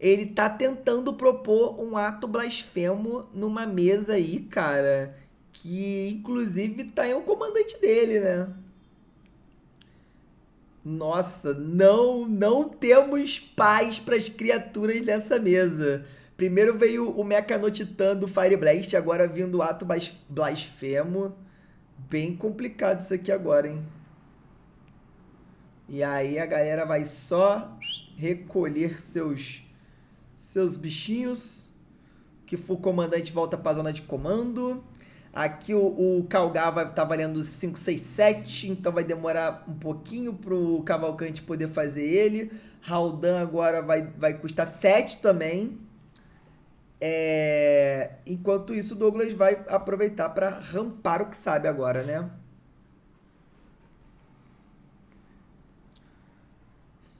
Ele tá tentando propor um ato blasfemo numa mesa aí, cara. Que inclusive tá aí o comandante dele, né? Nossa, não, não temos paz para as criaturas nessa mesa. Primeiro veio o Titã do Fire Blast, agora vindo o ato blasfemo bem complicado isso aqui agora, hein? E aí a galera vai só recolher seus seus bichinhos. Que for comandante volta para a zona de comando. Aqui o, o Calgar vai estar tá valendo 5, 6, 7, então vai demorar um pouquinho para o Cavalcante poder fazer ele. Haldan agora vai, vai custar 7 também. É... Enquanto isso, o Douglas vai aproveitar para rampar o que sabe agora, né?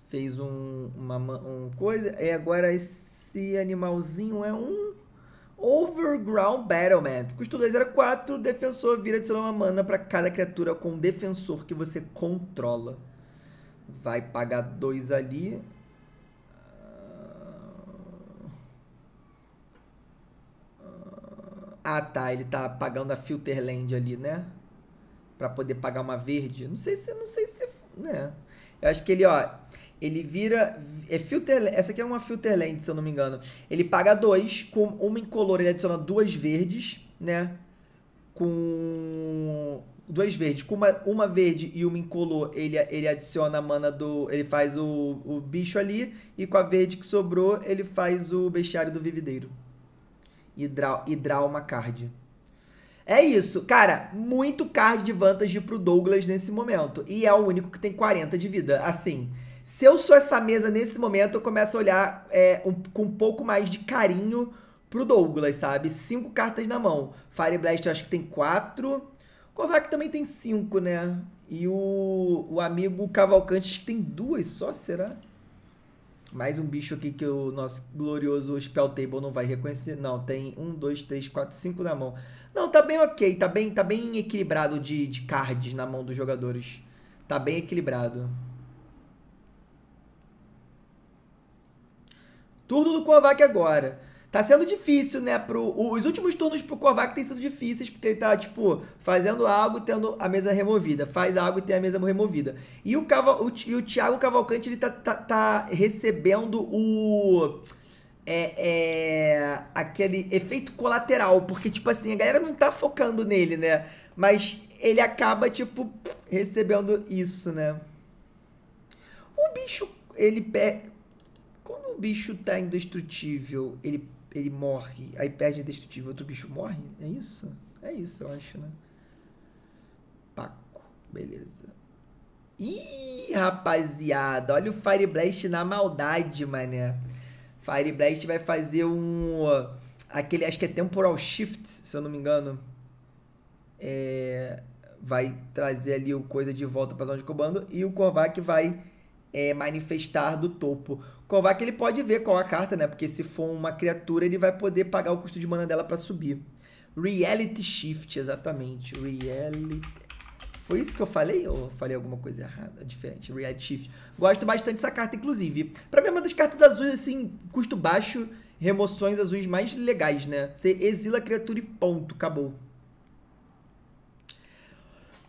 Fez um, uma um coisa. E agora esse animalzinho é um Overground Battlement. Custo 2 era 4, defensor vira adicionar uma mana para cada criatura com defensor que você controla. Vai pagar 2 ali. Ah, tá. Ele tá pagando a Filterland ali, né? Pra poder pagar uma verde. Não sei se. Não sei se. Né? Eu acho que ele, ó. Ele vira. É filter, essa aqui é uma Filterland, se eu não me engano. Ele paga dois. Com uma incolor, ele adiciona duas verdes, né? Com. Duas verdes. Com uma, uma verde e uma incolor, ele, ele adiciona a mana do. Ele faz o, o bicho ali. E com a verde que sobrou, ele faz o bestiário do vivideiro. Hidral, uma card. É isso, cara, muito card de vantagem pro Douglas nesse momento. E é o único que tem 40 de vida, assim. Se eu sou essa mesa nesse momento, eu começo a olhar é, um, com um pouco mais de carinho pro Douglas, sabe? Cinco cartas na mão. Fire Blast eu acho que tem quatro. Kovac também tem cinco, né? E o, o amigo Cavalcante acho que tem duas só, será? Mais um bicho aqui que o nosso glorioso Spell Table não vai reconhecer. Não, tem um, dois, três, quatro, cinco na mão. Não, tá bem ok, tá bem, tá bem equilibrado de, de cards na mão dos jogadores. Tá bem equilibrado. Turno do Kovac agora. Tá sendo difícil, né? Pro, os últimos turnos pro Kovac tem sido difíceis, porque ele tá, tipo, fazendo algo e tendo a mesa removida. Faz algo e tem a mesa removida. E o, Caval, o, e o Thiago Cavalcante, ele tá, tá, tá recebendo o é, é aquele efeito colateral, porque, tipo assim, a galera não tá focando nele, né? Mas ele acaba, tipo, recebendo isso, né? O bicho, ele pega. Quando o bicho tá indestrutível, ele ele morre, aí perde a destrutiva, outro bicho morre? É isso? É isso, eu acho, né? Paco, beleza. Ih, rapaziada, olha o Fire Blast na maldade, mané. Fire Blast vai fazer um. Aquele, acho que é Temporal Shift, se eu não me engano. É, vai trazer ali o coisa de volta pra zona de comando. E o Kovac vai é, manifestar do topo. Kovac ele pode ver qual a carta, né? Porque se for uma criatura, ele vai poder pagar o custo de mana dela para subir. Reality Shift, exatamente. Reality... Foi isso que eu falei ou falei alguma coisa errada, diferente? Reality Shift. Gosto bastante dessa carta, inclusive. Pra mim é uma das cartas azuis, assim, custo baixo, remoções azuis mais legais, né? Você exila a criatura e ponto, acabou.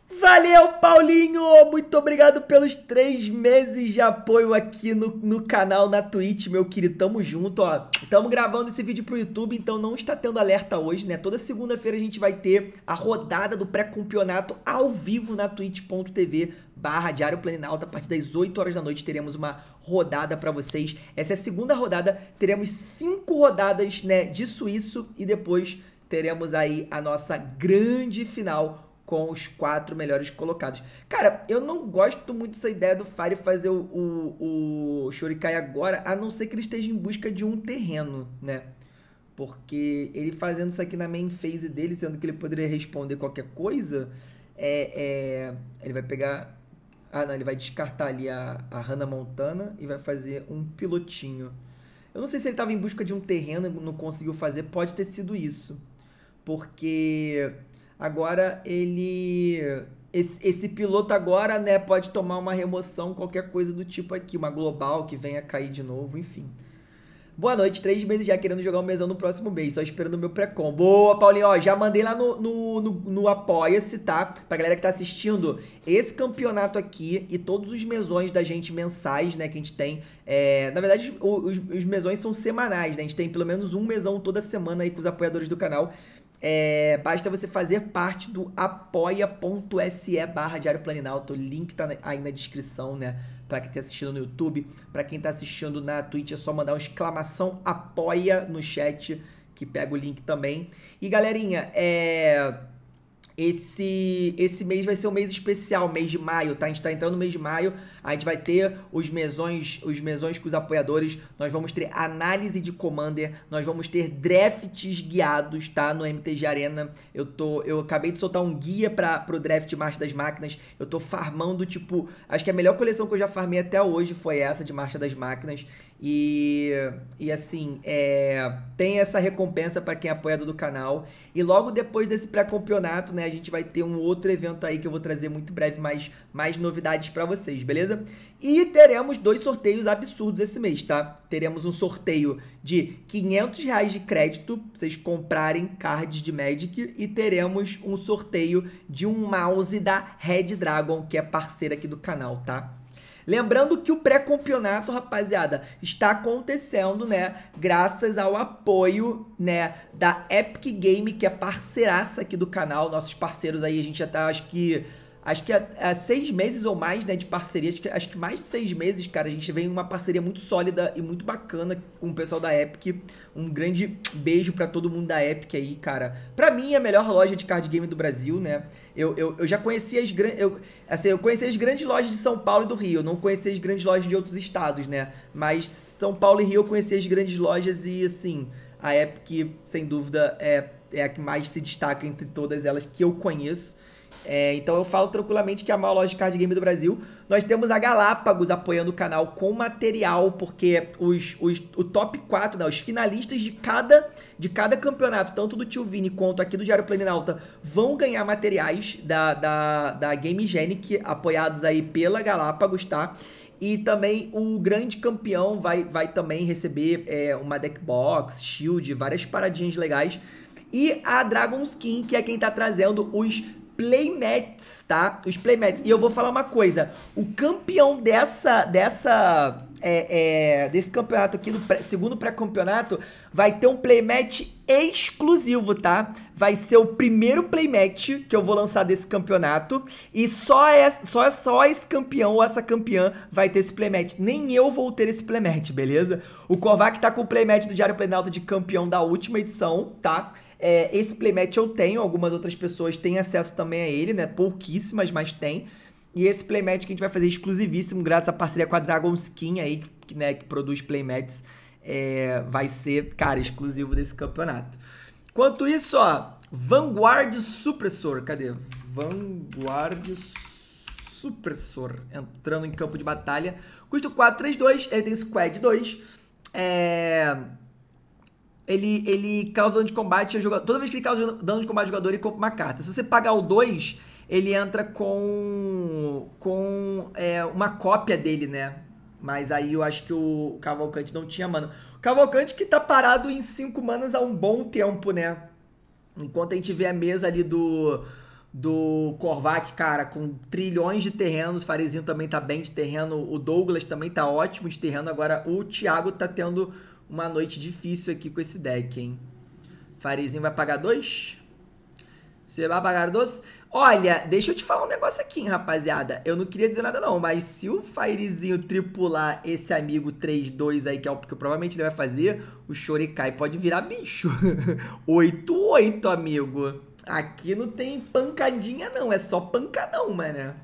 Valeu, Paulinho! Muito obrigado pelos três meses de apoio aqui no, no canal, na Twitch, meu querido. Tamo junto, ó. Tamo gravando esse vídeo pro YouTube, então não está tendo alerta hoje, né? Toda segunda-feira a gente vai ter a rodada do pré-campeonato ao vivo na twitch.tv barra Diário Planinalta. A partir das 8 horas da noite teremos uma rodada para vocês. Essa é a segunda rodada. Teremos cinco rodadas, né, de suíço e depois teremos aí a nossa grande final com os quatro melhores colocados. Cara, eu não gosto muito dessa ideia do Fire fazer o, o, o Shurikai agora, a não ser que ele esteja em busca de um terreno, né? Porque ele fazendo isso aqui na main phase dele, sendo que ele poderia responder qualquer coisa, é, é ele vai pegar... Ah, não, ele vai descartar ali a, a Hannah Montana e vai fazer um pilotinho. Eu não sei se ele estava em busca de um terreno e não conseguiu fazer, pode ter sido isso. Porque Agora ele. Esse, esse, piloto agora, né, pode tomar uma remoção, qualquer coisa do tipo aqui, uma global que venha cair de novo, enfim. Boa noite, três meses já querendo jogar um mesão no próximo mês, só esperando o meu pré-com. Boa, Paulinho, ó, já mandei lá no, no, no, no Apoia-se, tá? Pra galera que tá assistindo, esse campeonato aqui e todos os mesões da gente mensais, né, que a gente tem. É, na verdade, os, os, os mesões são semanais, né? A gente tem pelo menos um mesão toda semana aí com os apoiadores do canal. É, basta você fazer parte do apoia.se barra Diário Planinalto. O link tá aí na descrição, né? Pra quem tá assistindo no YouTube. para quem tá assistindo na Twitch, é só mandar uma exclamação apoia no chat, que pega o link também. E galerinha, é esse, esse mês vai ser um mês especial, mês de maio, tá? A gente tá entrando no mês de maio, a gente vai ter os mesões, os mesões com os apoiadores, nós vamos ter análise de commander, nós vamos ter drafts guiados, tá? No MTG Arena. Eu tô eu acabei de soltar um guia para pro draft Marcha das Máquinas. Eu tô farmando tipo, acho que a melhor coleção que eu já farmei até hoje foi essa de Marcha das Máquinas. E, e assim, é, tem essa recompensa para quem é apoiador do canal. E logo depois desse pré-campeonato, né, a gente vai ter um outro evento aí que eu vou trazer muito breve mais, mais novidades para vocês, beleza? E teremos dois sorteios absurdos esse mês, tá? Teremos um sorteio de 500 reais de crédito, pra vocês comprarem cards de Magic. E teremos um sorteio de um mouse da Red Dragon, que é parceira aqui do canal, tá? Lembrando que o pré-campeonato, rapaziada, está acontecendo, né? Graças ao apoio, né, da Epic Game, que é parceiraça aqui do canal, nossos parceiros aí, a gente já tá, acho que acho que há, há, seis meses ou mais, né, de parceria, acho que, acho que mais de seis meses, cara, a gente vem uma parceria muito sólida e muito bacana com o pessoal da Epic. Um grande beijo para todo mundo da Epic aí, cara. Pra mim, é a melhor loja de card game do Brasil, né? Eu, eu, eu já conheci as grandes. Eu, assim, eu conheci as grandes lojas de São Paulo e do Rio. Eu não conheci as grandes lojas de outros estados, né? Mas São Paulo e Rio eu conheci as grandes lojas e, assim, a Epic, sem dúvida, é, é a que mais se destaca entre todas elas que eu conheço. É, então eu falo tranquilamente que é a maior loja de card game do Brasil. Nós temos a Galápagos apoiando o canal com material, porque os, os, o top 4, né, os finalistas de cada, de cada campeonato, tanto do Tio Vini quanto aqui do Diário Planinalta, vão ganhar materiais da, da, da Game Genic, apoiados aí pela Galápagos, tá? E também o grande campeão vai, vai também receber é, uma deck box, shield, várias paradinhas legais. E a Dragon Skin, que é quem tá trazendo os playmats, tá? Os playmats. E eu vou falar uma coisa. O campeão dessa... dessa é, é, desse campeonato aqui, do pré, segundo pré-campeonato, vai ter um playmatch exclusivo, tá? Vai ser o primeiro playmatch que eu vou lançar desse campeonato. E só é só, só esse campeão ou essa campeã vai ter esse playmatch. Nem eu vou ter esse playmatch, beleza? O Kovac tá com o playmatch do Diário Plenalto de campeão da última edição, tá? É, esse playmate eu tenho, algumas outras pessoas têm acesso também a ele, né? Pouquíssimas, mas tem. E esse playmate que a gente vai fazer exclusivíssimo, graças à parceria com a Dragon Skin aí, que, né, que produz playmates, é, vai ser, cara, exclusivo desse campeonato. Quanto isso, ó, Vanguard Supressor, cadê? Vanguard Supressor, entrando em campo de batalha. Custo 4, 3, 2, ele tem Squad 2, é ele, ele causa dano de combate a jogador. Toda vez que ele causa dano de combate ao jogador, ele compra uma carta. Se você pagar o 2, ele entra com, com é, uma cópia dele, né? Mas aí eu acho que o Cavalcante não tinha mana. O Cavalcante que tá parado em 5 manas há um bom tempo, né? Enquanto a gente vê a mesa ali do do Korvac, cara, com trilhões de terrenos, o Farizinho também tá bem de terreno, o Douglas também tá ótimo de terreno, agora o Thiago tá tendo uma noite difícil aqui com esse deck, hein? Farizinho vai pagar dois? Você vai pagar dois? Olha, deixa eu te falar um negócio aqui, hein, rapaziada. Eu não queria dizer nada não, mas se o Firezinho tripular esse amigo 3-2 aí, que é o que provavelmente ele vai fazer, o Shorikai pode virar bicho. 8-8, amigo. Aqui não tem pancadinha não, é só pancadão, mano.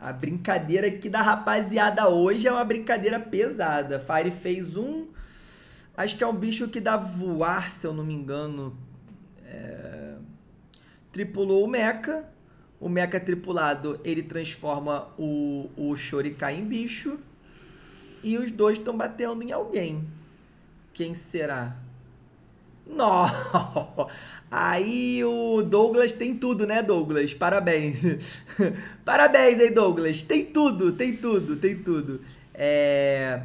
A brincadeira aqui da rapaziada hoje é uma brincadeira pesada. Fire fez um. Acho que é um bicho que dá voar, se eu não me engano. É... Tripulou o Mecha. O Mecha tripulado, ele transforma o, o Shorikai em bicho. E os dois estão batendo em alguém. Quem será? Não! Aí o Douglas tem tudo, né, Douglas? Parabéns. Parabéns aí, Douglas. Tem tudo, tem tudo, tem tudo. É...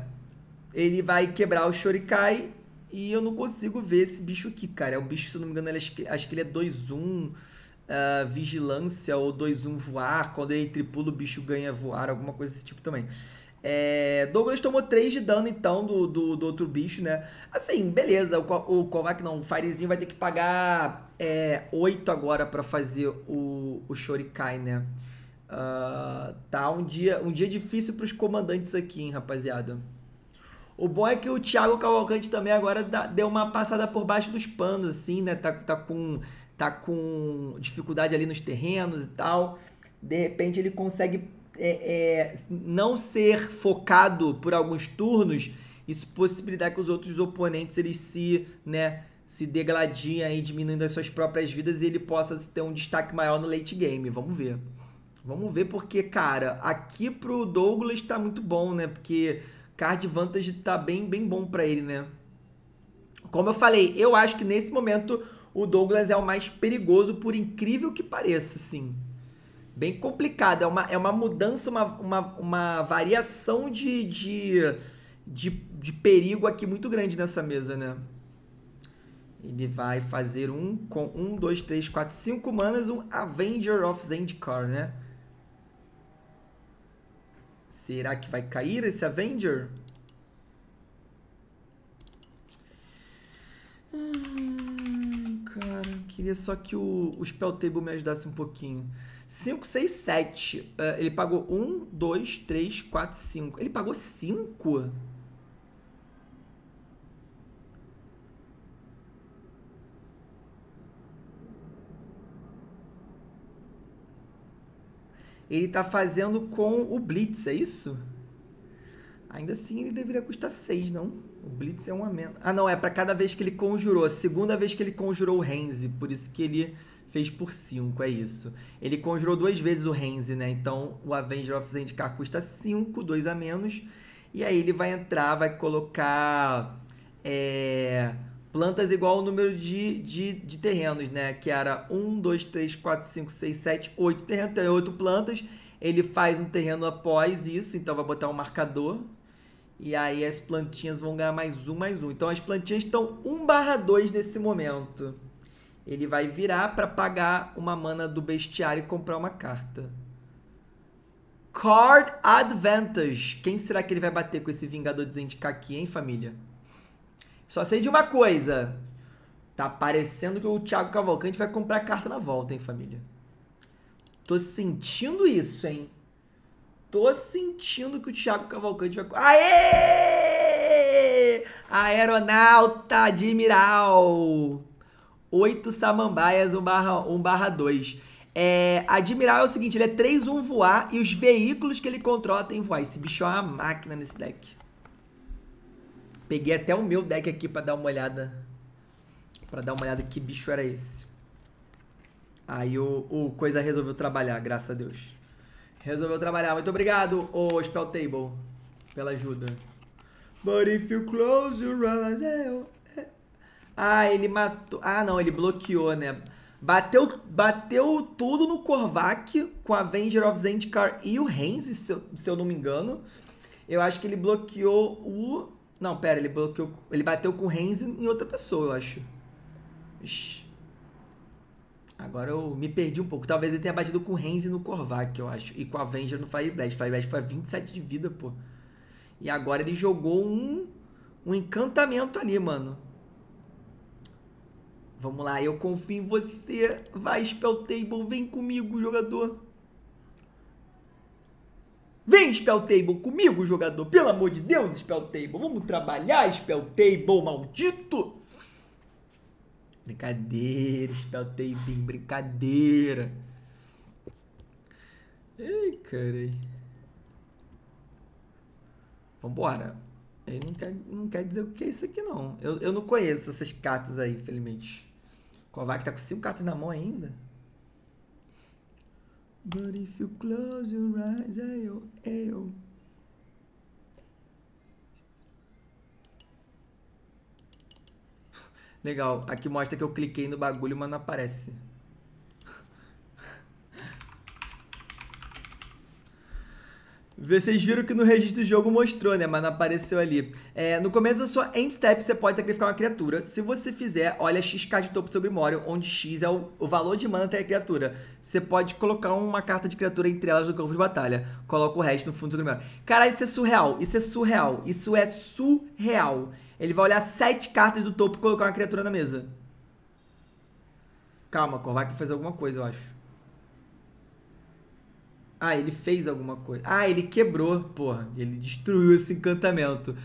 Ele vai quebrar o Shorikai e eu não consigo ver esse bicho aqui, cara. É um bicho, se eu não me engano, ele, acho que ele é 2-1. Uh, ah, vigilância ou 2-1 voar. Quando ele tripula, o bicho ganha voar, alguma coisa desse tipo também. É, Douglas tomou 3 de dano, então, do, do, do, outro bicho, né? Assim, beleza, o, Kovac não, o Firezinho vai ter que pagar é, 8 agora para fazer o, o Shorikai, né? Uh, tá um dia, um dia difícil pros comandantes aqui, hein, rapaziada. O bom é que o Thiago Cavalcante também agora dá, deu uma passada por baixo dos panos, assim, né? Tá, tá, com, tá com dificuldade ali nos terrenos e tal. De repente ele consegue é, é, não ser focado por alguns turnos, isso possibilitar que os outros oponentes eles se, né, se degladiem aí, diminuindo as suas próprias vidas e ele possa ter um destaque maior no late game. Vamos ver. Vamos ver porque, cara, aqui pro Douglas tá muito bom, né? Porque card vantage tá bem, bem bom para ele, né? Como eu falei, eu acho que nesse momento o Douglas é o mais perigoso, por incrível que pareça, sim bem complicado. É uma, é uma mudança, uma, uma, uma variação de, de, de, de perigo aqui muito grande nessa mesa, né? Ele vai fazer um com um, dois, três, quatro, cinco manas, um Avenger of Zendikar, né? Será que vai cair esse Avenger? Ai, cara, queria só que o, o Spell Table me ajudasse um pouquinho. 5, 6, 7. ele pagou 1, 2, 3, 4, 5. Ele pagou 5? Ele tá fazendo com o Blitz, é isso? Ainda assim, ele deveria custar 6, não? O Blitz é um a menos. Ah, não, é para cada vez que ele conjurou. A segunda vez que ele conjurou o Renzi, por isso que ele fez por 5, é isso. Ele conjurou duas vezes o Renzi, né? Então o Avenger of Zendikar custa 5, 2 a menos. E aí ele vai entrar, vai colocar é, plantas igual ao número de, de, de, terrenos, né? Que era 1, 2, 3, 4, 5, 6, 7, 8 terrenos, 8 plantas. Ele faz um terreno após isso, então vai botar um marcador. E aí as plantinhas vão ganhar mais um, mais um. Então as plantinhas estão 1 barra 2 nesse momento. Ele vai virar para pagar uma mana do bestiário e comprar uma carta. Card Advantage. Quem será que ele vai bater com esse Vingador de aqui, hein, família? Só sei de uma coisa. Tá parecendo que o Thiago Cavalcante vai comprar carta na volta, hein, família? Tô sentindo isso, hein? Tô sentindo que o Thiago Cavalcante vai. Aê! Aeronauta Admiral! 8 samambaias 1 barra, 1 barra 2. É, admirar é o seguinte, ele é 3-1 voar e os veículos que ele controla tem voar. Esse bicho é uma máquina nesse deck. Peguei até o meu deck aqui pra dar uma olhada. Pra dar uma olhada que bicho era esse. Aí o, o Coisa resolveu trabalhar, graças a Deus. Resolveu trabalhar. Muito obrigado, o Spell Table, pela ajuda. But if you close your eyes, ah, ele matou. Ah, não, ele bloqueou, né? Bateu, bateu tudo no Korvac com a Avenger of Zendikar e o Renzi, se eu, se eu não me engano. Eu acho que ele bloqueou o. Não, pera, ele bloqueou. Ele bateu com o Renzi em outra pessoa, eu acho. Ixi. Agora eu me perdi um pouco. Talvez ele tenha batido com o Renzi no Korvac, eu acho. E com a Avenger no Fireblast. Fireblast foi 27 de vida, pô. E agora ele jogou um, um encantamento ali, mano. Vamos lá, eu confio em você. Vai, Table, vem comigo, jogador. Vem, Table, comigo, jogador. Pelo amor de Deus, Table. Vamos trabalhar, Table, maldito. Brincadeira, Table, brincadeira. Ei, caralho. Vambora. Ele não quer, não quer dizer o que é isso aqui, não. Eu, eu não conheço essas cartas aí, infelizmente. Kovac tá com cinco cartas na mão ainda. But if you close your eyes, é eu, é eu. Legal, aqui mostra que eu cliquei no bagulho, mas não aparece. Vocês viram que no registro do jogo mostrou, né? Mas não apareceu ali. É, no começo da sua end step, você pode sacrificar uma criatura. Se você fizer, olha XK de topo do seu Grimório, onde X é o, o valor de mana até a criatura. Você pode colocar uma carta de criatura entre elas no campo de batalha. Coloca o resto no fundo do seu Grimório. Cara, isso é surreal. Isso é surreal. Isso é surreal. Ele vai olhar sete cartas do topo e colocar uma criatura na mesa. Calma, Corvac vai fazer alguma coisa, eu acho. Ah, ele fez alguma coisa. Ah, ele quebrou, porra. Ele destruiu esse encantamento.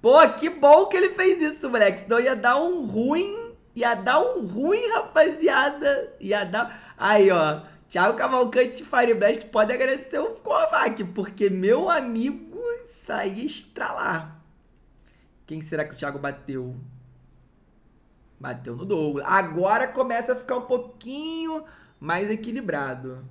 Pô, que bom que ele fez isso, moleque. Senão ia dar um ruim. Ia dar um ruim, rapaziada. Ia dar. Aí, ó. Thiago Cavalcante e Fireblast pode agradecer o Kovac, porque meu amigo saía estralar. Quem será que o Thiago bateu? Bateu no Douglas. Agora começa a ficar um pouquinho mais equilibrado.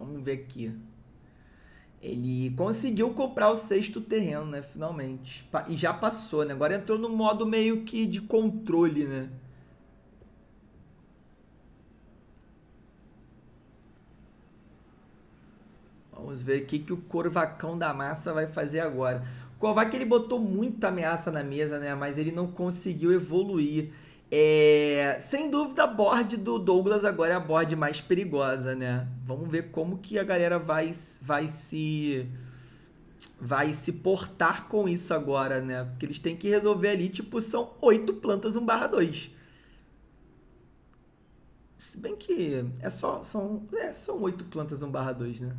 Vamos ver aqui. Ele conseguiu comprar o sexto terreno, né? Finalmente. E já passou, né? Agora entrou no modo meio que de controle, né? Vamos ver o que, que o Corvacão da Massa vai fazer agora. O Corvac, ele botou muita ameaça na mesa, né? Mas ele não conseguiu evoluir. É, sem dúvida, a board do Douglas agora é a board mais perigosa, né? Vamos ver como que a galera vai, vai se vai se portar com isso agora, né? Porque eles têm que resolver ali, tipo, são oito plantas 1 barra 2. Se bem que é só, são, é, são oito plantas 1 barra 2, né?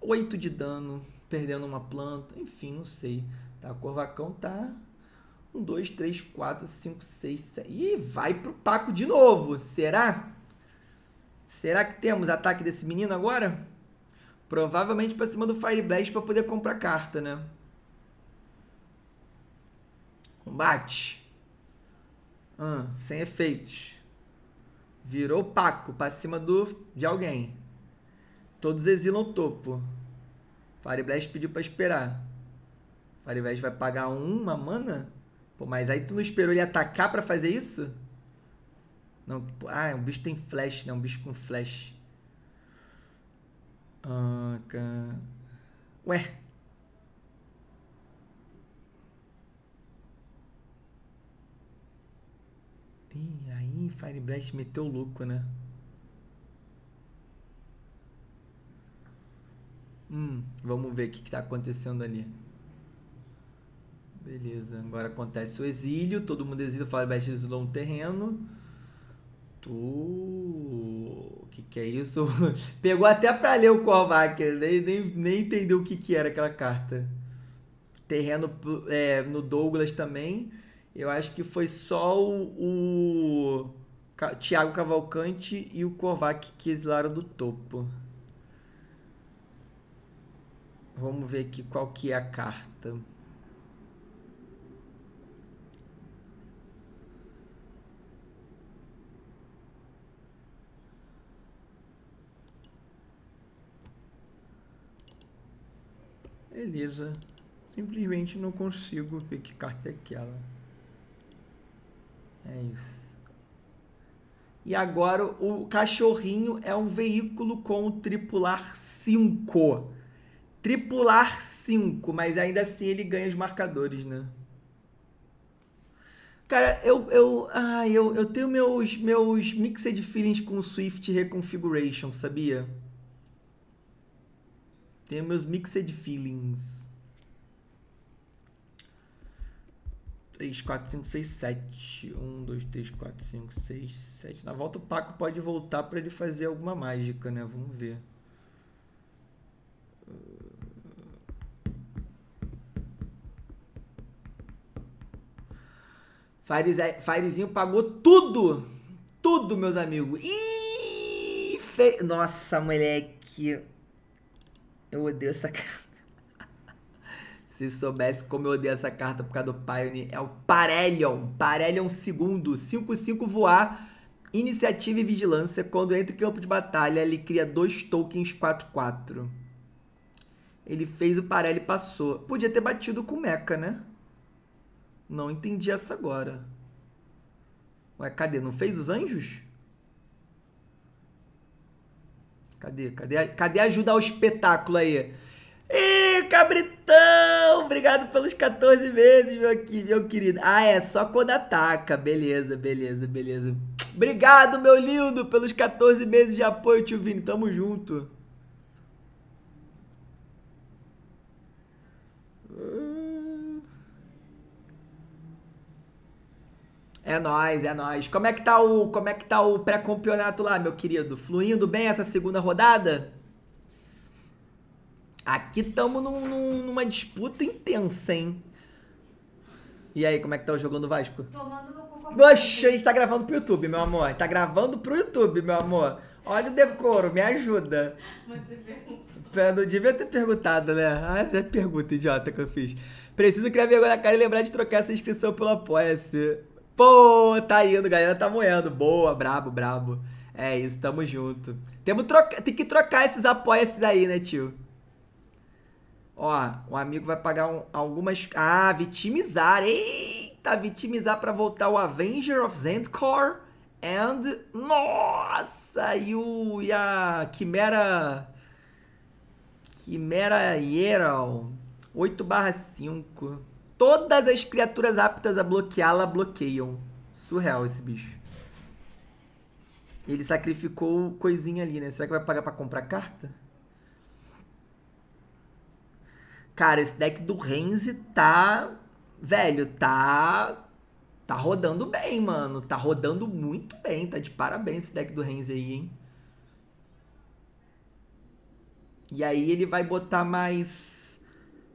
Oito de dano, perdendo uma planta, enfim, não sei. Tá, o Corvacão tá um, dois, três, quatro, cinco, seis, sete. E vai pro Paco de novo. Será? Será que temos ataque desse menino agora? Provavelmente para cima do Fire Blast para poder comprar carta, né? Combate. Ah, sem efeitos. Virou Paco para cima do de alguém. Todos exilam o topo. Fire Blast pediu para esperar. Fire Blast vai pagar uma mana? Pô, mas aí tu não esperou ele atacar para fazer isso? Não, ah, é um bicho tem flash, né? Um bicho com flash. Ah, can... Ué. Ih, aí Fireblast meteu louco, né? Hum, vamos ver o que, que tá acontecendo ali. Beleza, agora acontece o exílio, todo mundo fala Floribete isolou um terreno. Tu. O que, que é isso? Pegou até pra ler o Kovac, nem, nem, nem entendeu o que, que era aquela carta. Terreno é, no Douglas também. Eu acho que foi só o, o Thiago Cavalcante e o Kovac que exilaram do topo. Vamos ver aqui qual que é a carta. Beleza. Simplesmente não consigo ver que carta é aquela. É isso. E agora o cachorrinho é um veículo com o tripular 5. Tripular 5, mas ainda assim ele ganha os marcadores, né? Cara, eu, eu, ah, eu, eu tenho meus, meus mixed feelings com Swift Reconfiguration, sabia? Tenho meus mixed feelings. 3, 4, 5, 6, 7. 1, 2, 3, 4, 5, 6, 7. Na volta o Paco pode voltar pra ele fazer alguma mágica, né? Vamos ver. Firezinho é, pagou tudo! Tudo, meus amigos! Ih, fe... Nossa, moleque! Eu odeio essa carta. Se soubesse como eu odeio essa carta por causa do Pioneer, é o Parelion. Parelion segundo, 5-5 voar, iniciativa e vigilância. Quando entra em campo de batalha, ele cria dois tokens 4-4. Ele fez o Parelli passou. Podia ter batido com o Mecha, né? Não entendi essa agora. Ué, cadê? Não fez os anjos? Cadê? Cadê, cadê ajudar o espetáculo aí? Ih, Cabritão! Obrigado pelos 14 meses, meu, aqui, meu querido. Ah, é, só quando ataca. Beleza, beleza, beleza. Obrigado, meu lindo, pelos 14 meses de apoio, tio Vini. Tamo junto. É nós, é nós. Como é que tá o, como é que tá o pré-campeonato lá, meu querido? Fluindo bem essa segunda rodada? Aqui estamos num, num, numa disputa intensa, hein? E aí, como é que tá o jogo do Vasco? Tomando no cu. Oxe, a gente tá gravando pro YouTube, meu amor. tá gravando pro YouTube, meu amor. Olha o decoro, me ajuda. Você perguntou. Não devia ter perguntado, né? Ah, é pergunta idiota que eu fiz. Preciso criar vergonha na cara e lembrar de trocar essa inscrição pelo Apoia-se. Pô, tá indo, galera tá moendo. Boa, brabo, brabo. É isso, tamo junto. Temos troca... Tem que trocar esses apoia aí, né, tio? Ó, o amigo vai pagar um, algumas. Ah, vitimizar. Eita, vitimizar pra voltar o Avenger of Zendkor. And. Nossa! E, o, e a Quimera. Quimera Yeral. 8 5. Todas as criaturas aptas a bloqueá-la bloqueiam. Surreal esse bicho. Ele sacrificou coisinha ali, né? Será que vai pagar para comprar carta? Cara, esse deck do Renzi tá. Velho, tá. Tá rodando bem, mano. Tá rodando muito bem. Tá de parabéns esse deck do Renzi aí, hein? E aí ele vai botar mais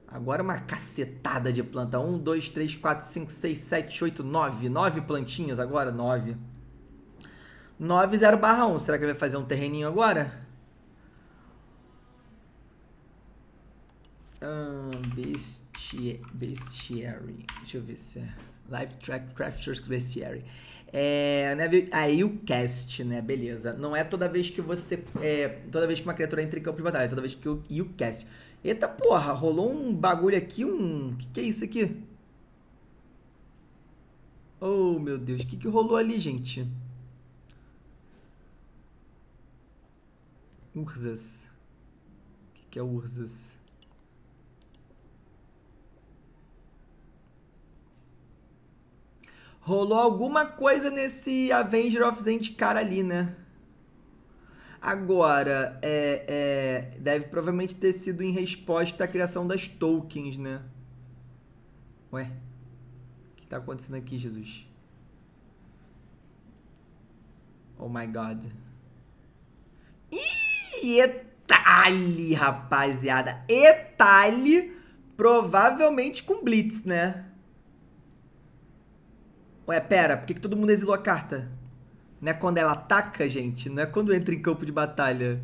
Agora uma cacetada de planta. Um, dois, três, quatro, cinco, seis, sete, oito, nove. Nove plantinhas agora? Nove. nove zero barra um Será que ele vai fazer um terreninho agora? Um, ah, bestie, bestiary. Deixa eu ver se é. Life Track Crafters Bestiary. É, né, aí o cast, né? Beleza. Não é toda vez que você. É, toda vez que uma criatura entra em campo de batalha, é toda vez que o, e o cast. Eita porra, rolou um bagulho aqui, um. Que que é isso aqui? Oh, meu Deus, o que, que rolou ali, gente? Urzas. O que, que é Urzas? Rolou alguma coisa nesse Avenger of cara ali, né? Agora, é, é, deve provavelmente ter sido em resposta à criação das tokens, né? Ué, o que está acontecendo aqui, Jesus? Oh my God. Ih, Etale, rapaziada. Etale, provavelmente com Blitz, né? Ué, pera, por que, que todo mundo exilou a carta? Não é quando ela ataca, gente. Não é quando entra em campo de batalha.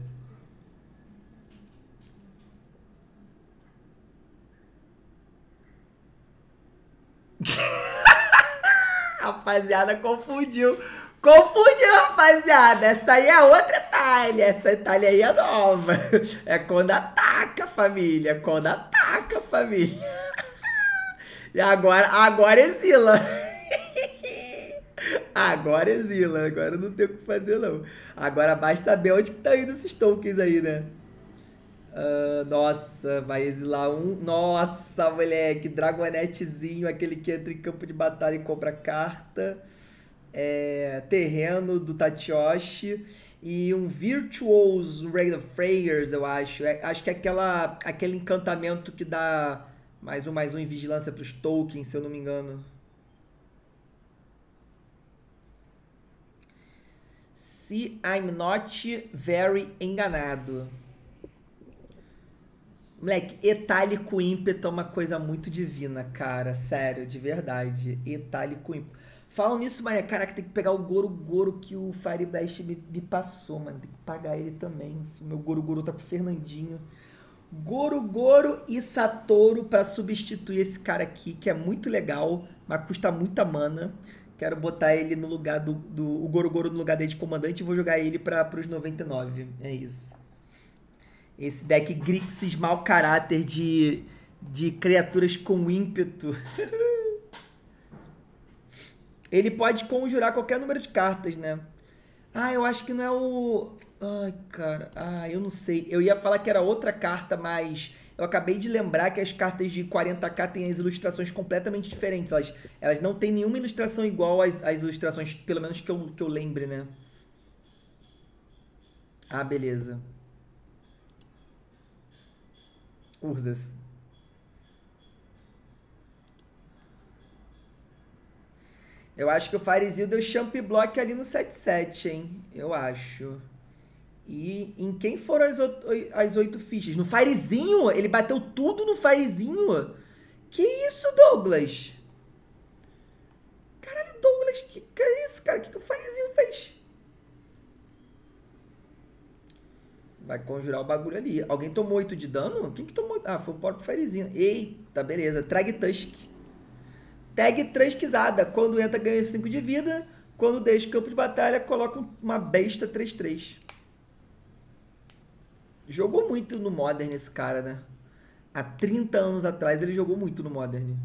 rapaziada, confundiu. Confundiu, rapaziada. Essa aí é outra Itália. Essa Itália aí é nova. É quando ataca, família. Quando ataca, família. E agora, agora exila. Agora exila, agora não tem o que fazer, não. Agora basta saber onde que tá indo esses tokens aí, né? Uh, nossa, vai exilar um. Nossa, moleque, dragonetezinho, aquele que entra em campo de batalha e compra carta. É, terreno do Tatioshi e um Virtuous Raid of Frayers, eu acho. É, acho que é aquela, aquele encantamento que dá mais um, mais um em vigilância para os tokens, se eu não me engano. se I'm not very enganado. Moleque, etálico ímpeto é uma coisa muito divina, cara. Sério, de verdade. Etálico ímpeto. Falam nisso, mas caraca, tem que pegar o Goro Goro que o Fireblast me, me passou, mano. Tem que pagar ele também. O meu Goro Goro tá com o Fernandinho. Goro Goro e Satoru para substituir esse cara aqui, que é muito legal, mas custa muita mana quero botar ele no lugar do, do o Gorogoro no lugar dele de comandante e vou jogar ele para os 99. É isso. Esse deck Grixis mau caráter de, de criaturas com ímpeto. ele pode conjurar qualquer número de cartas, né? Ah, eu acho que não é o. Ai, cara. Ah, eu não sei. Eu ia falar que era outra carta mas eu acabei de lembrar que as cartas de 40k têm as ilustrações completamente diferentes. Elas, elas não têm nenhuma ilustração igual às, às ilustrações, pelo menos que eu, que eu lembre, né? Ah, beleza. Urzas. Eu acho que o Farizil deu champ block ali no 7-7, hein? Eu acho. E em quem foram as, as oito fichas? No Firezinho? Ele bateu tudo no Firezinho? Que isso, Douglas? Caralho, Douglas, que, que é isso, cara? O que, que o Firezinho fez? Vai conjurar o bagulho ali. Alguém tomou oito de dano? Quem que tomou? Ah, foi o próprio Firezinho. Eita, beleza. Drag Tusk. Tag Trasquizada. Quando entra, ganha cinco de vida. Quando deixa o campo de batalha, coloca uma besta 3-3. Jogou muito no Modern esse cara, né? Há 30 anos atrás ele jogou muito no Modern.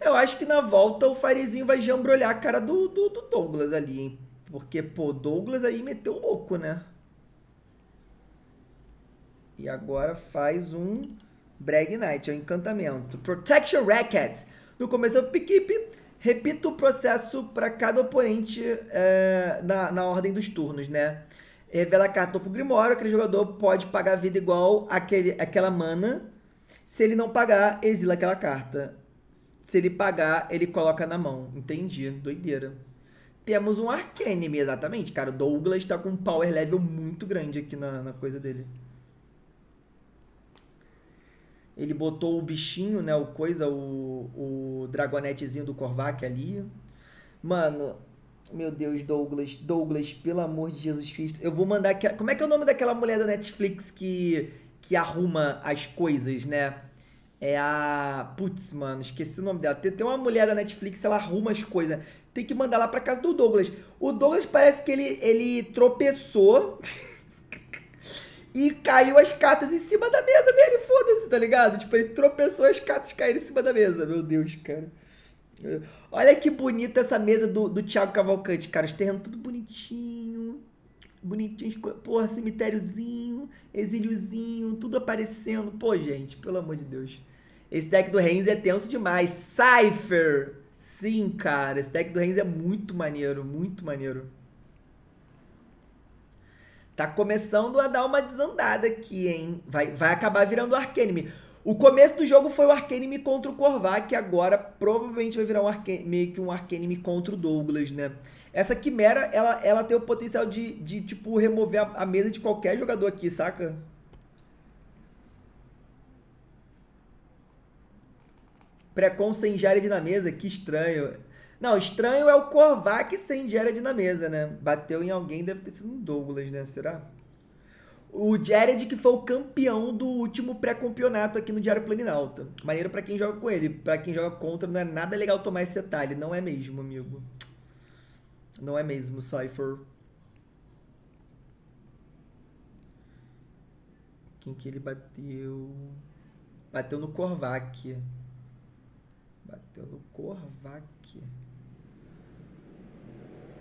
Eu acho que na volta o Farizinho vai jambrolhar a cara do, do, do Douglas ali, hein? Porque, pô, Douglas aí meteu louco, né? E agora faz um Brag Knight, é um encantamento. Protection Racket. No começo do pick-up, repita o processo para cada oponente é, na, na ordem dos turnos, né? revela a carta pro Grimório, aquele jogador pode pagar a vida igual aquele, aquela mana. Se ele não pagar, exila aquela carta. Se ele pagar, ele coloca na mão. Entendi, doideira. Temos um Arcanime, exatamente. Cara, o Douglas tá com um power level muito grande aqui na, na coisa dele. Ele botou o bichinho, né? O coisa, o, o dragonetezinho do Korvac ali. Mano, meu Deus, Douglas, Douglas, pelo amor de Jesus Cristo. Eu vou mandar aquela. Como é que é o nome daquela mulher da Netflix que, que arruma as coisas, né? É a. Putz, mano, esqueci o nome dela. Tem, tem uma mulher da Netflix, ela arruma as coisas. Tem que mandar lá pra casa do Douglas. O Douglas parece que ele, ele tropeçou. e caiu as cartas em cima da mesa dele, foda-se, tá ligado? Tipo, ele tropeçou as cartas caíram em cima da mesa. Meu Deus, cara. Olha que bonita essa mesa do, do Thiago Cavalcante, cara. Os terrenos tudo bonitinho. Bonitinho. Porra, cemitériozinho, exíliozinho, tudo aparecendo. Pô, gente, pelo amor de Deus. Esse deck do Reigns é tenso demais. Cypher! Sim, cara. Esse deck do Reigns é muito maneiro, muito maneiro. Tá começando a dar uma desandada aqui, hein? Vai, vai acabar virando Arcanime. O começo do jogo foi o Arcanime contra o Korvac, que agora provavelmente vai virar um Arcanime, meio que um Arcanime contra o Douglas, né? Essa Quimera, ela, ela tem o potencial de, de tipo, remover a, a mesa de qualquer jogador aqui, saca? Precon sem Jared na mesa, que estranho. Não, estranho é o Korvac sem Jared na mesa, né? Bateu em alguém, deve ter sido um Douglas, né? Será? O Jared, que foi o campeão do último pré-campeonato aqui no Diário Planinalta. Maneiro para quem joga com ele. para quem joga contra, não é nada legal tomar esse detalhe. Não é mesmo, amigo. Não é mesmo, Cypher. Quem que ele bateu? Bateu no Korvac. Bateu no Korvac.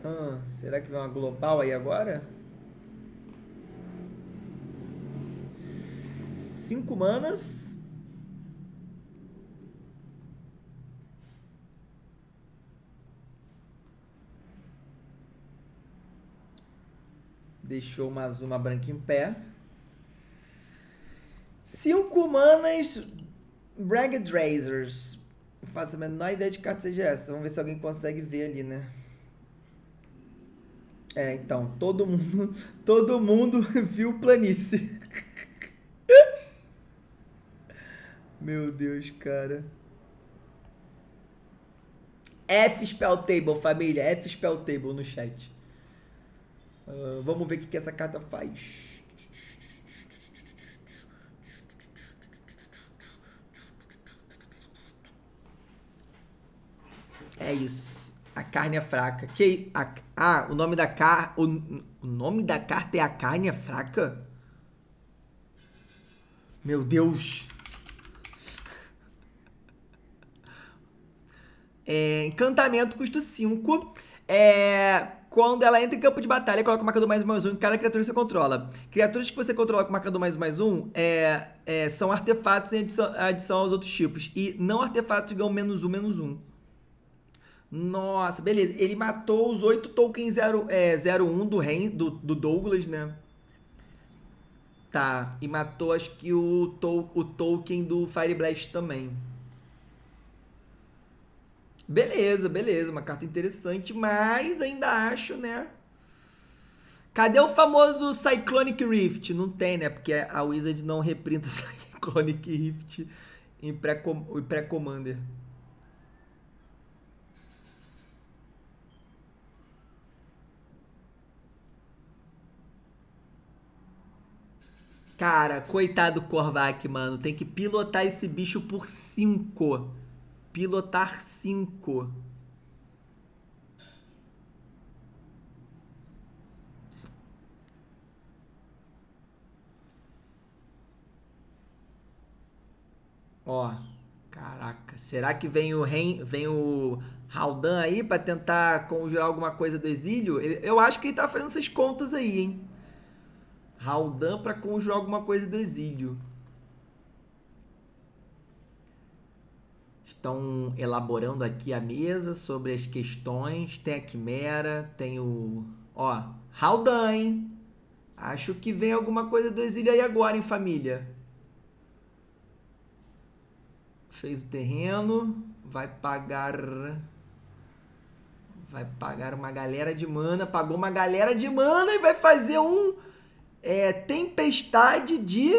Ah, será que vem uma global aí agora? cinco manas. Deixou mais uma branca em pé. cinco manas Ragged Razors. Não faço a menor ideia de carta seja essa. Vamos ver se alguém consegue ver ali, né? É, então, todo mundo, todo mundo viu planície. Meu Deus, cara. F Spell Table, família. F Spell Table no chat. Uh, vamos ver o que, que essa carta faz. É isso. A carne é fraca. Que a, ah, o nome da car, o, o nome da carta é a carne é fraca. Meu Deus. É, encantamento custa 5. É, quando ela entra em campo de batalha, coloca o marcador mais um mais um em cada criatura que você controla. Criaturas que você controla com marcador mais um mais um é, é, são artefatos em adição, adição aos outros tipos. E não artefatos ganham menos um, menos um. Nossa, beleza. Ele matou os 8 tokens 0, é, 01 do, do, do Douglas, né? Tá. E matou, acho que o, to, o token do Fire Blast também. Beleza, beleza, uma carta interessante, mas ainda acho, né? Cadê o famoso Cyclonic Rift? Não tem, né? Porque a Wizard não reprinta Cyclonic Rift em pré-commander. Pré Cara, coitado do Korvac, mano. Tem que pilotar esse bicho por 5. Pilotar 5. Ó, caraca. Será que vem o Ren, vem o Haldan aí para tentar conjurar alguma coisa do exílio? Eu acho que ele tá fazendo essas contas aí, hein? Haldan para conjurar alguma coisa do exílio. estão elaborando aqui a mesa sobre as questões. Tem a Quimera, tem o. Ó, Haldan, hein? Acho que vem alguma coisa do exílio aí agora, hein, família? Fez o terreno, vai pagar. Vai pagar uma galera de mana, pagou uma galera de mana e vai fazer um. É, tempestade de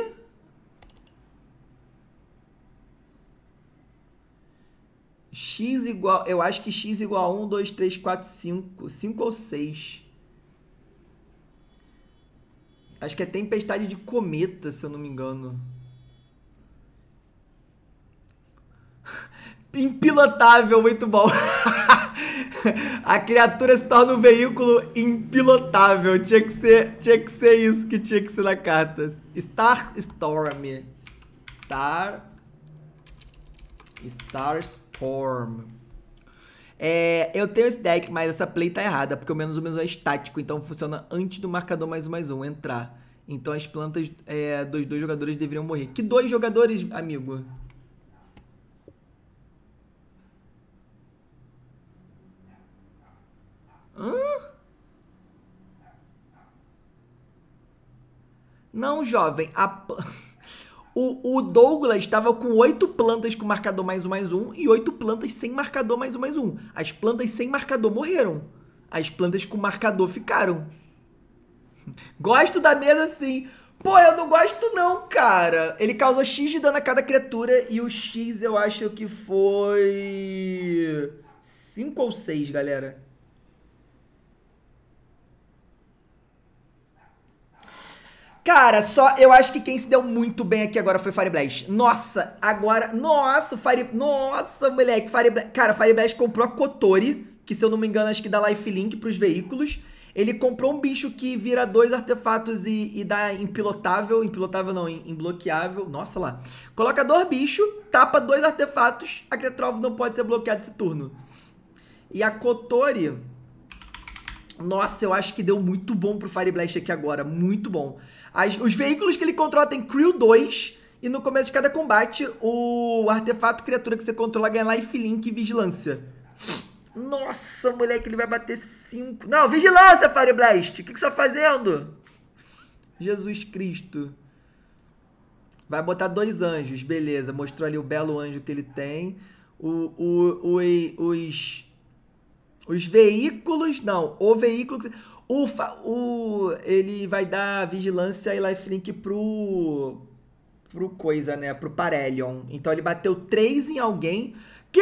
x igual. Eu acho que x igual a 1, 2, 3, 4, 5. 5 ou 6. Acho que é tempestade de cometa, se eu não me engano. Impilotável, muito bom. a criatura se torna um veículo impilotável. Tinha que ser, tinha que ser isso que tinha que ser na carta. Star Storm. Star -storm. Starstorm. É, eu tenho esse deck, mas essa play tá errada, porque o menos ou menos é estático, então funciona antes do marcador mais um mais um entrar. Então as plantas é, dos dois jogadores deveriam morrer. Que dois jogadores, amigo? Hã? Não, jovem. A... O, o Douglas estava com oito plantas com marcador mais um mais um e oito plantas sem marcador mais um mais um. As plantas sem marcador morreram. As plantas com marcador ficaram. Gosto da mesa assim. Pô, eu não gosto não, cara. Ele causa X de dano a cada criatura e o X eu acho que foi... 5 ou 6, galera. Cara, só eu acho que quem se deu muito bem aqui agora foi Fire Blast. Nossa, agora. Nossa, Fire. Nossa, moleque. Fire Blast, cara, Fire Blast comprou a Kotori, que se eu não me engano, acho que dá lifelink pros veículos. Ele comprou um bicho que vira dois artefatos e, e dá impilotável. Impilotável não, imbloqueável. Nossa lá. Coloca dois bichos, tapa dois artefatos. A Kretrov não pode ser bloqueada esse turno. E a Kotori. Nossa, eu acho que deu muito bom pro Fire Blast aqui agora. Muito bom. As, os veículos que ele controla tem Crew 2. E no começo de cada combate, o artefato criatura que você controla ganha life link e vigilância. Nossa, moleque, ele vai bater 5. Não, vigilância, Fireblast! O que, que você tá fazendo? Jesus Cristo. Vai botar dois anjos, beleza. Mostrou ali o belo anjo que ele tem. O, o, o, os, os veículos, não, o veículo. Que... O, o, ele vai dar vigilância e lifelink pro. pro coisa, né? Pro Parelion. Então ele bateu 3 em alguém. Quê?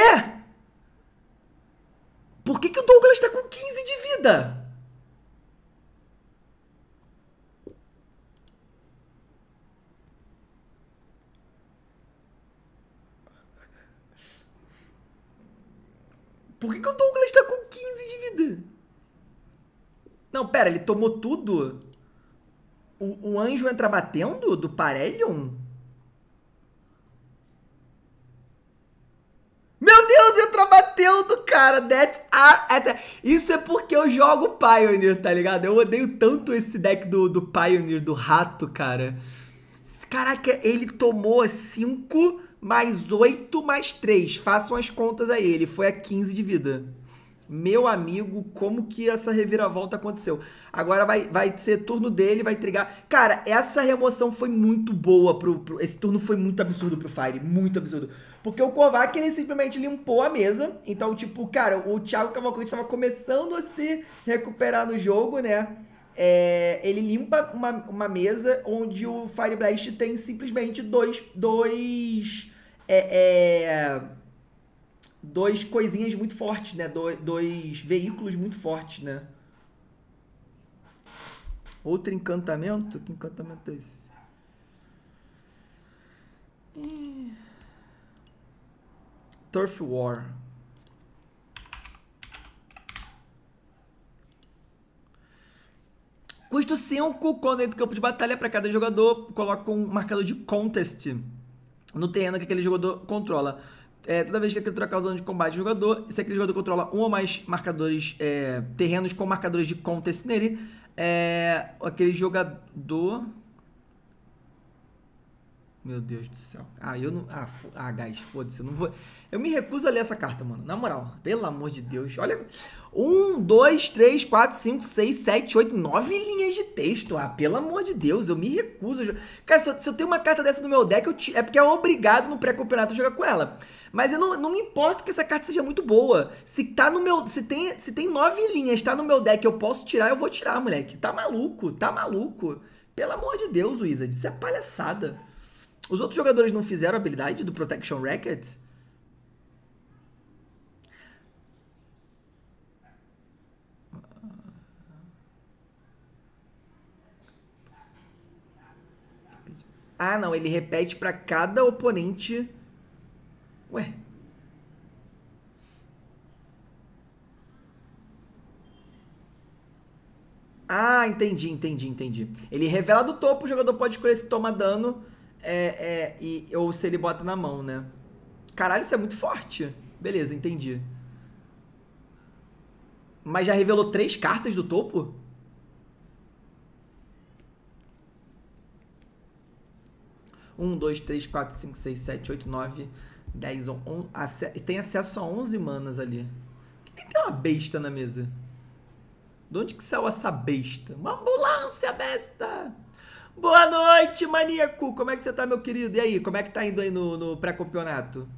Por que, que o Douglas tá com 15 de vida? Por que, que o Douglas tá com 15 de vida? Não, pera, ele tomou tudo? O, o anjo entra batendo do Parelion? Meu Deus, entra batendo, cara. That's are Isso é porque eu jogo Pioneer, tá ligado? Eu odeio tanto esse deck do, do Pioneer, do rato, cara. Caraca, ele tomou 5 mais 8 mais 3. Façam as contas aí. Ele foi a 15 de vida. Meu amigo, como que essa reviravolta aconteceu? Agora vai, vai ser turno dele, vai trigar. Cara, essa remoção foi muito boa. Pro, pro, esse turno foi muito absurdo pro Fire. Muito absurdo. Porque o Kovac, ele simplesmente limpou a mesa. Então, tipo, cara, o Thiago Cavalcante estava começando a se recuperar no jogo, né? É, ele limpa uma, uma mesa onde o Fire Blast tem simplesmente dois. dois é, é dois coisinhas muito fortes, né? Do, dois veículos muito fortes, né? Outro encantamento? Que encantamento é esse? Turf War. Custo 5, quando entra no campo de batalha para cada jogador, coloca um marcador de contest no terreno que aquele jogador controla é, toda vez que a criatura tá causa dano de combate ao jogador, se aquele jogador controla um ou mais marcadores é, terrenos com marcadores de contest nele, é, aquele jogador. Meu Deus do céu. Ah, eu não. Ah, f... ah guys, foda-se. Eu não vou. Eu me recuso a ler essa carta, mano. Na moral. Pelo amor de Deus. Olha. Um, dois, três, quatro, cinco, seis, sete, oito, nove linhas de texto. Ah, pelo amor de Deus. Eu me recuso. Cara, se eu, se eu tenho uma carta dessa no meu deck, te... é porque é obrigado no pré-campeonato jogar com ela. Mas eu não, não me importo que essa carta seja muito boa. Se tá no meu. Se tem, se tem nove linhas, tá no meu deck, eu posso tirar, eu vou tirar, moleque. Tá maluco, tá maluco. Pelo amor de Deus, Wizard, isso é palhaçada. Os outros jogadores não fizeram a habilidade do Protection Racket? Ah, não, ele repete para cada oponente Ué. Ah, entendi, entendi, entendi. Ele revela do topo, o jogador pode escolher se toma dano é, é, e, ou se ele bota na mão, né? Caralho, isso é muito forte. Beleza, entendi. Mas já revelou três cartas do topo? Um, dois, três, quatro, cinco, seis, sete, oito, nove. 10 11. Tem acesso a 11 manas ali. Quem tem uma besta na mesa? De onde que saiu essa besta? Uma ambulância, besta! Boa noite, maníaco! Como é que você tá, meu querido? E aí, como é que tá indo aí no, no pré-campeonato?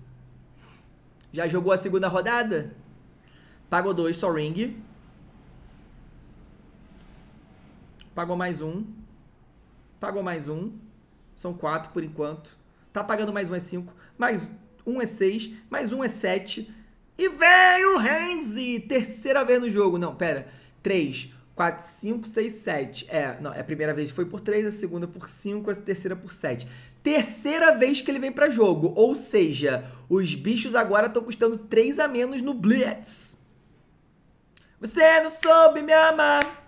Já jogou a segunda rodada? Pagou dois, só ring. Pagou mais um. Pagou mais um. São quatro por enquanto. Tá pagando mais mais cinco. Mais 1 é 6, mais 1 é 7. E veio o Renzi! Terceira vez no jogo. Não, pera. 3, 4, 5, 6, 7. É, não, é a primeira vez foi por 3, a segunda por 5, a terceira por 7. Terceira vez que ele vem pra jogo. Ou seja, os bichos agora estão custando 3 a menos no Blitz. Você não soube me amar.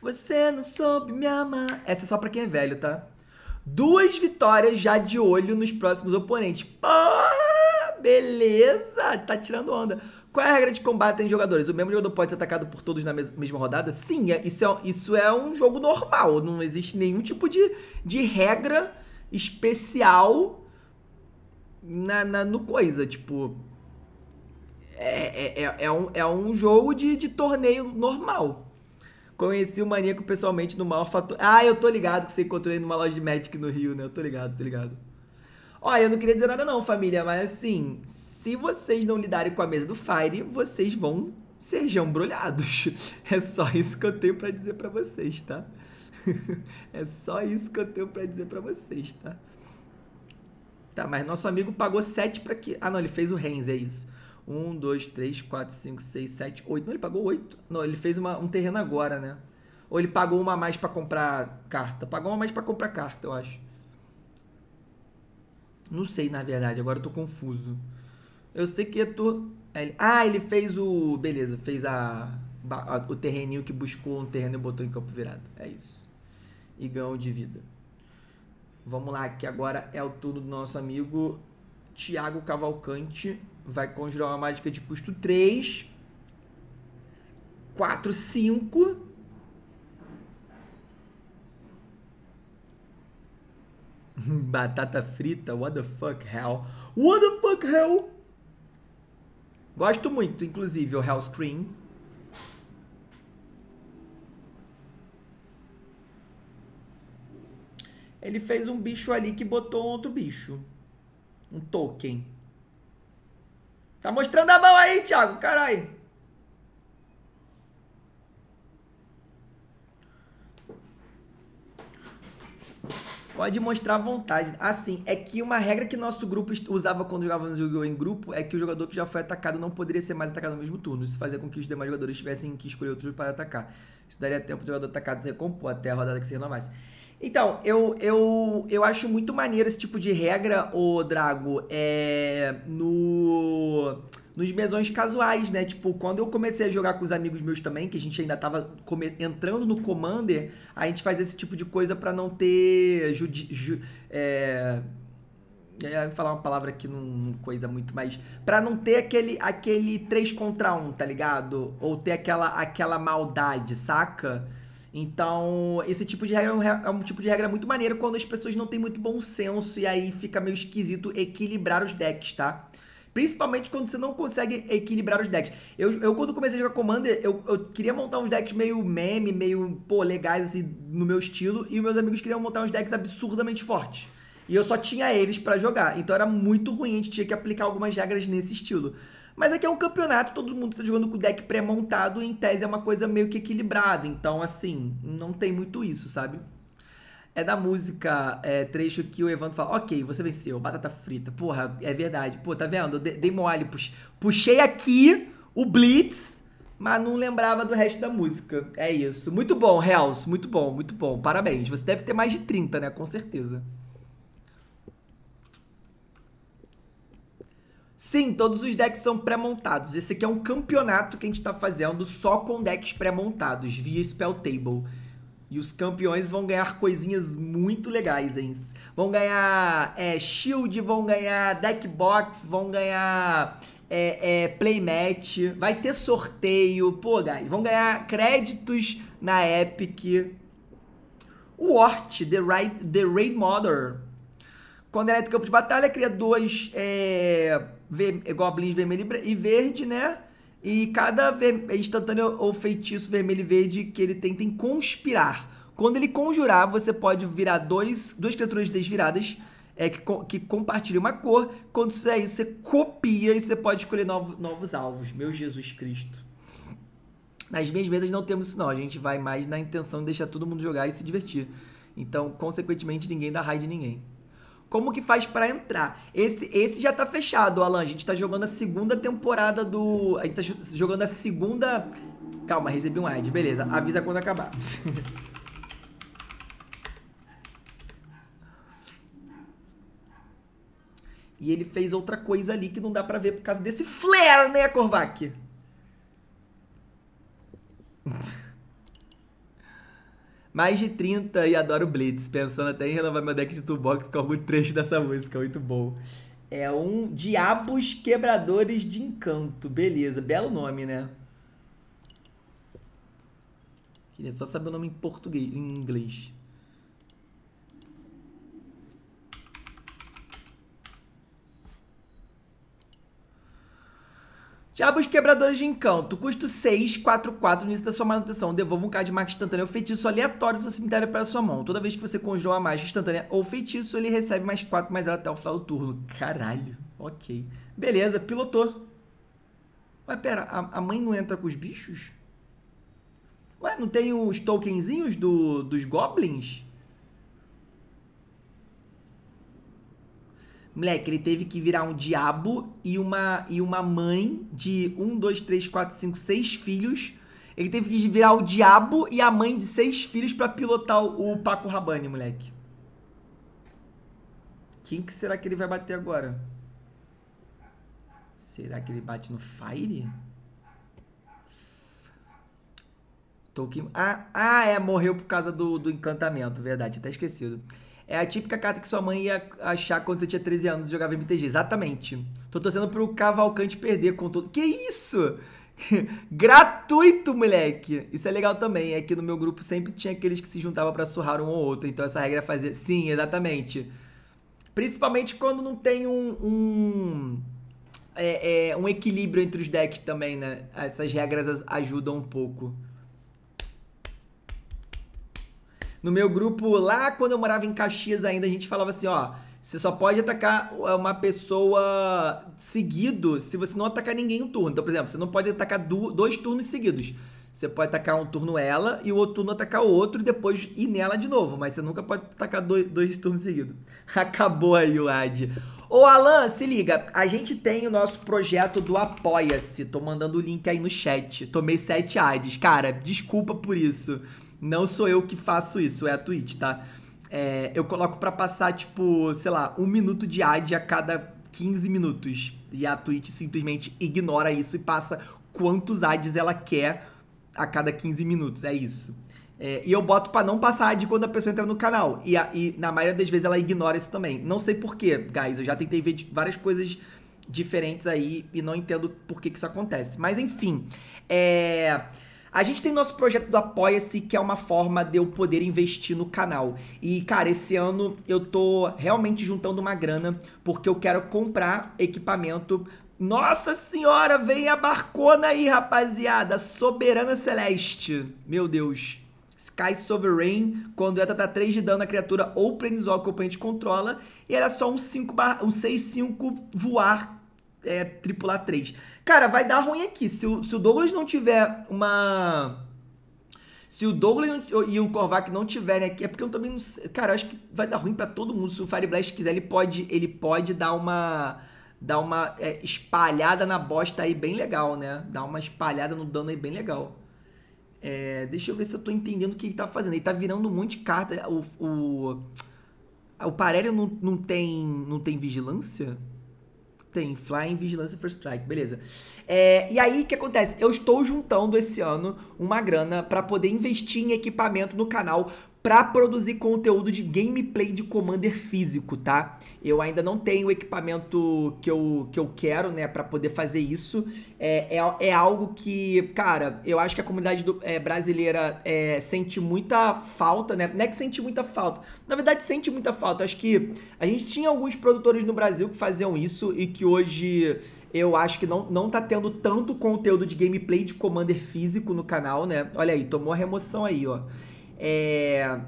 Você não soube me amar. Essa é só pra quem é velho, tá? Duas vitórias já de olho nos próximos oponentes. Pô, beleza, tá tirando onda. Qual é a regra de combate em jogadores? O mesmo jogador pode ser atacado por todos na mesma rodada? Sim, é, isso é, isso é um jogo normal. Não existe nenhum tipo de, de regra especial na, na no coisa. Tipo, é, é, é, é um, é um jogo de, de torneio normal. Conheci o maníaco pessoalmente numa fator. Ah, eu tô ligado que você encontrou ele numa loja de Magic no Rio, né? Eu tô ligado, tô ligado. Olha, eu não queria dizer nada não, família, mas assim, se vocês não lidarem com a mesa do Fire, vocês vão ser jambrolhados. É só isso que eu tenho para dizer para vocês, tá? é só isso que eu tenho para dizer para vocês, tá? Tá, mas nosso amigo pagou 7 para que... Ah, não, ele fez o Renz, é isso. 1, 2, 3, 4, 5, 6, 7, 8. Não, ele pagou 8. Não, ele fez uma, um terreno agora, né? Ou ele pagou uma a mais para comprar carta? Pagou uma a mais para comprar carta, eu acho. Não sei, na verdade. Agora eu tô confuso. Eu sei que é tô... Ah, ele fez o... Beleza, fez a... o terreninho que buscou um terreno e botou em campo virado. É isso. E ganhou de vida. Vamos lá, que agora é o turno do nosso amigo Tiago Cavalcante vai conjurar uma mágica de custo 3. 4, 5. Batata frita, what the fuck hell? What the fuck hell? Gosto muito, inclusive, o Hell Screen. Ele fez um bicho ali que botou outro bicho. Um token. Tá mostrando a mão aí, Thiago, caralho. Pode mostrar à vontade. Assim, é que uma regra que nosso grupo usava quando jogávamos yu em grupo é que o jogador que já foi atacado não poderia ser mais atacado no mesmo turno. Isso fazia com que os demais jogadores tivessem que escolher outros para atacar. Isso daria tempo do jogador atacado se recompor até a rodada que se renovasse. Então, eu, eu, eu acho muito maneiro esse tipo de regra, o Drago, é, no, nos mesões casuais, né? Tipo, quando eu comecei a jogar com os amigos meus também, que a gente ainda tava come, entrando no Commander, a gente faz esse tipo de coisa para não ter. Judi, ju, é, eu ia falar uma palavra que não coisa muito mais para não ter aquele aquele 3 contra 1, tá ligado? Ou ter aquela aquela maldade, saca? Então, esse tipo de regra é um, é um, tipo de regra muito maneiro quando as pessoas não têm muito bom senso e aí fica meio esquisito equilibrar os decks, tá? Principalmente quando você não consegue equilibrar os decks. Eu, eu quando comecei a jogar Commander, eu, eu queria montar uns decks meio meme, meio, pô, legais, assim, no meu estilo. E meus amigos queriam montar uns decks absurdamente fortes. E eu só tinha eles para jogar. Então era muito ruim, a gente tinha que aplicar algumas regras nesse estilo. Mas aqui é, é um campeonato, todo mundo tá jogando com o deck pré-montado, em tese é uma coisa meio que equilibrada. Então, assim, não tem muito isso, sabe? É da música é, trecho que o Evandro fala: Ok, você venceu, batata frita. Porra, é verdade. Pô, tá vendo? Eu dei mole, pux puxei aqui o Blitz, mas não lembrava do resto da música. É isso. Muito bom, Hells, muito bom, muito bom. Parabéns. Você deve ter mais de 30, né? Com certeza. Sim, todos os decks são pré-montados. Esse aqui é um campeonato que a gente está fazendo só com decks pré-montados, via Spell Table. E os campeões vão ganhar coisinhas muito legais, hein? Vão ganhar é, shield, vão ganhar deck box, vão ganhar é, é, vai ter sorteio. Pô, guys, vão ganhar créditos na Epic. O Ort, The, right, the Raid Mother. Quando ele é do campo de batalha, cria dois é, goblins vermelho e verde, né? E cada é instantâneo ou feitiço vermelho e verde que ele tem tem conspirar. Quando ele conjurar, você pode virar dois, duas criaturas desviradas é, que, que compartilham uma cor. Quando você fizer isso, você copia e você pode escolher novos, novos alvos. Meu Jesus Cristo. Nas minhas mesas não temos isso não. A gente vai mais na intenção de deixar todo mundo jogar e se divertir. Então, consequentemente, ninguém dá raid de ninguém como que faz para entrar? Esse, esse já tá fechado, Alan. A gente tá jogando a segunda temporada do. A gente tá jogando a segunda. Calma, recebi um ad, beleza. Avisa quando acabar. e ele fez outra coisa ali que não dá pra ver por causa desse flare, né, Korvac? mais de 30 e adoro Blitz, pensando até em renovar meu deck de toolbox com algum trecho dessa música, muito bom. É um Diabos Quebradores de Encanto, beleza, belo nome, né? Queria só saber o nome em português, em inglês. Diabos Quebradores de Encanto. Custo 6, 4, 4 no início da sua manutenção. Devolva um card de marca instantânea ou feitiço aleatório do seu cemitério para sua mão. Toda vez que você conjura uma mágica instantânea ou feitiço, ele recebe mais 4, mais ela até o final do turno. Caralho. Ok. Beleza, pilotou. Mas pera, a, a, mãe não entra com os bichos? Ué, não tem os tokenzinhos do, dos goblins? Moleque, ele teve que virar um diabo e uma, e uma mãe de um, dois, três, quatro, cinco, seis filhos. Ele teve que virar o diabo e a mãe de seis filhos para pilotar o, Paco Rabanne, moleque. Quem que será que ele vai bater agora? Será que ele bate no Fire? Tolkien. Ah, ah, é, morreu por causa do, do encantamento, verdade, até esquecido. É a típica carta que sua mãe ia achar quando você tinha 13 anos e jogava MTG. Exatamente. Tô torcendo pro Cavalcante perder com todo. Que isso? Gratuito, moleque! Isso é legal também. É que no meu grupo sempre tinha aqueles que se juntavam para surrar um ou outro. Então essa regra fazia. Sim, exatamente. Principalmente quando não tem um. um... É, é, um equilíbrio entre os decks também, né? Essas regras ajudam um pouco. No meu grupo, lá quando eu morava em Caxias ainda, a gente falava assim, ó. Você só pode atacar uma pessoa seguido se você não atacar ninguém um turno. Então, por exemplo, você não pode atacar dois turnos seguidos. Você pode atacar um turno ela e o outro turno atacar o outro e depois ir nela de novo. Mas você nunca pode atacar dois, dois turnos seguidos. Acabou aí o ad. Ô Alan, se liga, a gente tem o nosso projeto do Apoia-se. Tô mandando o link aí no chat. Tomei sete ads. Cara, desculpa por isso. Não sou eu que faço isso, é a Twitch, tá? É, eu coloco para passar, tipo, sei lá, um minuto de ad a cada 15 minutos. E a Twitch simplesmente ignora isso e passa quantos ads ela quer a cada 15 minutos. É isso. É, e eu boto para não passar ad quando a pessoa entra no canal. E, a, e, na maioria das vezes ela ignora isso também. Não sei porquê, guys. Eu já tentei ver várias coisas diferentes aí e não entendo por que, que isso acontece. Mas enfim. É. A gente tem nosso projeto do Apoia-se, que é uma forma de eu poder investir no canal. E, cara, esse ano eu tô realmente juntando uma grana, porque eu quero comprar equipamento. Nossa senhora, vem a barcona aí, rapaziada! Soberana Celeste. Meu Deus. Sky Sovereign, quando ela tá 3 de dano na criatura ou Prenizol que o oponente controla, e era é só um 5 um voar, é, tripular 3. Cara, vai dar ruim aqui. Se o, se o Douglas não tiver uma. Se o Douglas e o Korvac não tiverem aqui, é porque eu também não sei. Cara, acho que vai dar ruim para todo mundo. Se o Fire Blast quiser, ele pode, ele pode dar uma dar uma é, espalhada na bosta aí bem legal, né? Dar uma espalhada no dano aí bem legal. É, deixa eu ver se eu tô entendendo o que ele tá fazendo. Ele tá virando um monte de carta. O, o, o não, não, tem, não tem vigilância? Tem Flying, Vigilância First Strike, beleza. É, e aí, o que acontece? Eu estou juntando esse ano uma grana para poder investir em equipamento no canal, para produzir conteúdo de gameplay de Commander físico, tá? Eu ainda não tenho o equipamento que eu, que eu quero, né, para poder fazer isso. É, é, é, algo que, cara, eu acho que a comunidade do, é, brasileira é, sente muita falta, né? Não é que sente muita falta, na verdade sente muita falta. acho que a gente tinha alguns produtores no Brasil que faziam isso e que hoje eu acho que não, não tá tendo tanto conteúdo de gameplay de Commander físico no canal, né? Olha aí, tomou a remoção aí, ó. É...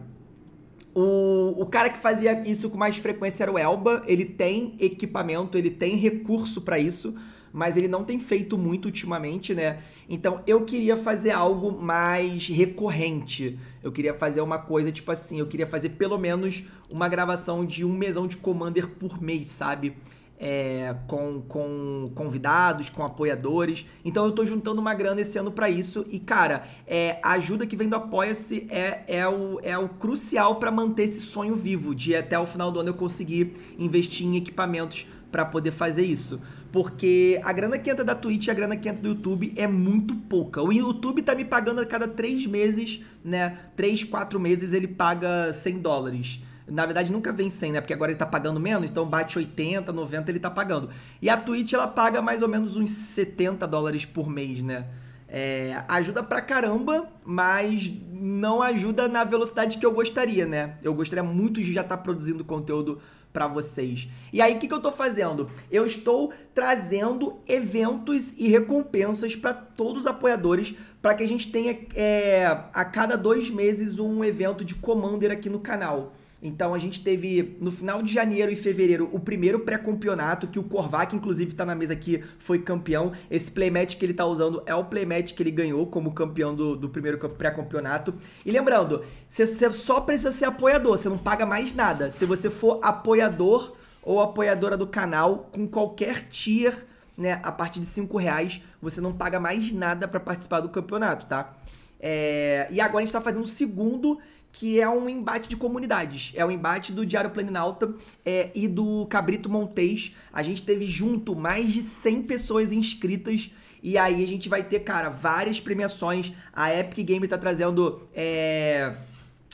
O, o cara que fazia isso com mais frequência era o Elba. Ele tem equipamento, ele tem recurso para isso, mas ele não tem feito muito ultimamente, né? Então eu queria fazer algo mais recorrente. Eu queria fazer uma coisa tipo assim, eu queria fazer pelo menos uma gravação de um mesão de Commander por mês, sabe? é, com, com convidados, com apoiadores. Então eu tô juntando uma grana esse ano para isso. E, cara, é, a ajuda que vem do Apoia-se é, é, o, é o crucial para manter esse sonho vivo, de até o final do ano eu conseguir investir em equipamentos para poder fazer isso. Porque a grana que entra da Twitch e a grana que entra do YouTube é muito pouca. O YouTube tá me pagando a cada três meses, né? Três, quatro meses ele paga 100 dólares. Na verdade, nunca vem 100, né? Porque agora ele tá pagando menos, então bate 80, 90, ele tá pagando. E a Twitch, ela paga mais ou menos uns 70 dólares por mês, né? É, ajuda pra caramba, mas não ajuda na velocidade que eu gostaria, né? Eu gostaria muito de já estar tá produzindo conteúdo para vocês. E aí, o que, que eu estou fazendo? Eu estou trazendo eventos e recompensas para todos os apoiadores, para que a gente tenha é, a cada dois meses um evento de Commander aqui no canal. Então a gente teve no final de janeiro e fevereiro o primeiro pré-campeonato que o Korvac, inclusive, tá na mesa aqui, foi campeão. Esse playmatch que ele tá usando é o playmatch que ele ganhou como campeão do, do primeiro pré-campeonato. E lembrando, você só precisa ser apoiador, você não paga mais nada. Se você for apoiador ou apoiadora do canal com qualquer tier, né, a partir de 5 reais, você não paga mais nada para participar do campeonato, tá? É... E agora a gente tá fazendo o segundo que é um embate de comunidades. É o um embate do Diário Planinalta é, e do Cabrito Montes. A gente teve junto mais de 100 pessoas inscritas. E aí a gente vai ter, cara, várias premiações. A Epic Game tá trazendo. É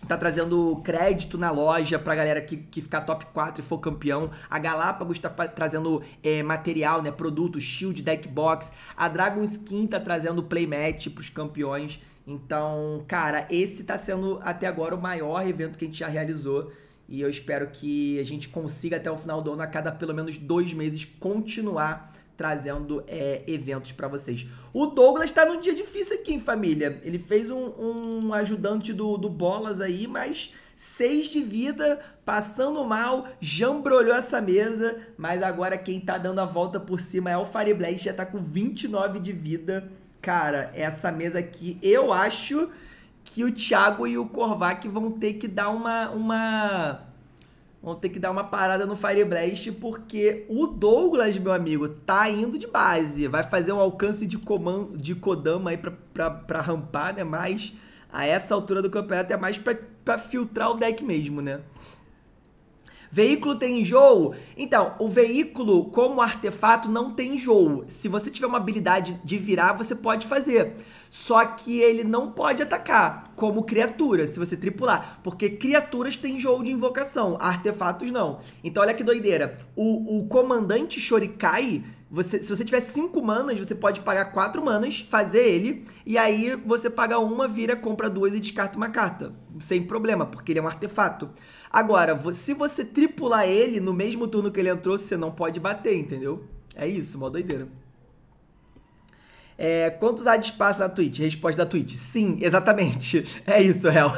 tá trazendo crédito na loja pra galera que, que ficar top 4 e for campeão. A Galápagos tá trazendo é, material, né? Produto, shield, deck box. A Dragon Skin tá trazendo playmatch pros campeões. Então, cara, esse está sendo até agora o maior evento que a gente já realizou. E eu espero que a gente consiga até o final do ano, a cada pelo menos dois meses, continuar trazendo é, eventos para vocês. O Douglas tá num dia difícil aqui, hein, família. Ele fez um, um ajudante do, do, Bolas aí, mas seis de vida, passando mal, jambrolhou essa mesa. Mas agora quem tá dando a volta por cima é o Fireblade, já tá com 29 de vida cara, essa mesa aqui, eu acho que o Thiago e o Korvac vão ter que dar uma. uma vão ter que dar uma parada no Fireblast, porque o Douglas, meu amigo, tá indo de base. Vai fazer um alcance de, comando, de Kodama aí pra, pra, pra rampar, né? Mas a essa altura do campeonato é mais pra, pra filtrar o deck mesmo, né? Veículo tem enjoo? Então, o veículo como artefato não tem enjoo. Se você tiver uma habilidade de virar, você pode fazer. Só que ele não pode atacar como criatura, se você tripular. Porque criaturas têm enjoo de invocação, artefatos não. Então, olha que doideira. O, o comandante Shorikai você, se você tiver cinco manas, você pode pagar quatro manas, fazer ele, e aí você paga uma, vira, compra duas e descarta uma carta. Sem problema, porque ele é um artefato. Agora, se você tripular ele no mesmo turno que ele entrou, você não pode bater, entendeu? É isso, mó doideira. É, quantos ads passa na Twitch? Resposta da Twitch. Sim, exatamente. É isso, real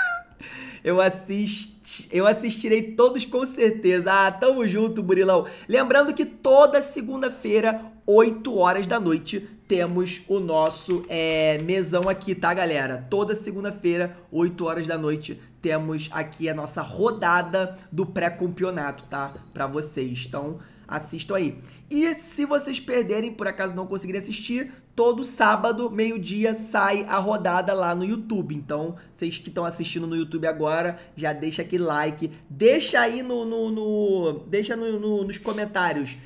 Eu assisto eu assistirei todos com certeza. Ah, tamo junto, Burilão. Lembrando que toda segunda-feira, 8 horas da noite, temos o nosso é, mesão aqui, tá, galera? Toda segunda-feira, 8 horas da noite, temos aqui a nossa rodada do pré-campeonato, tá? Pra vocês. Então, Assistam aí. E se vocês perderem, por acaso não conseguirem assistir, todo sábado, meio-dia, sai a rodada lá no YouTube. Então, vocês que estão assistindo no YouTube agora, já deixa aquele like. Deixa aí no. no, no deixa no, no, nos comentários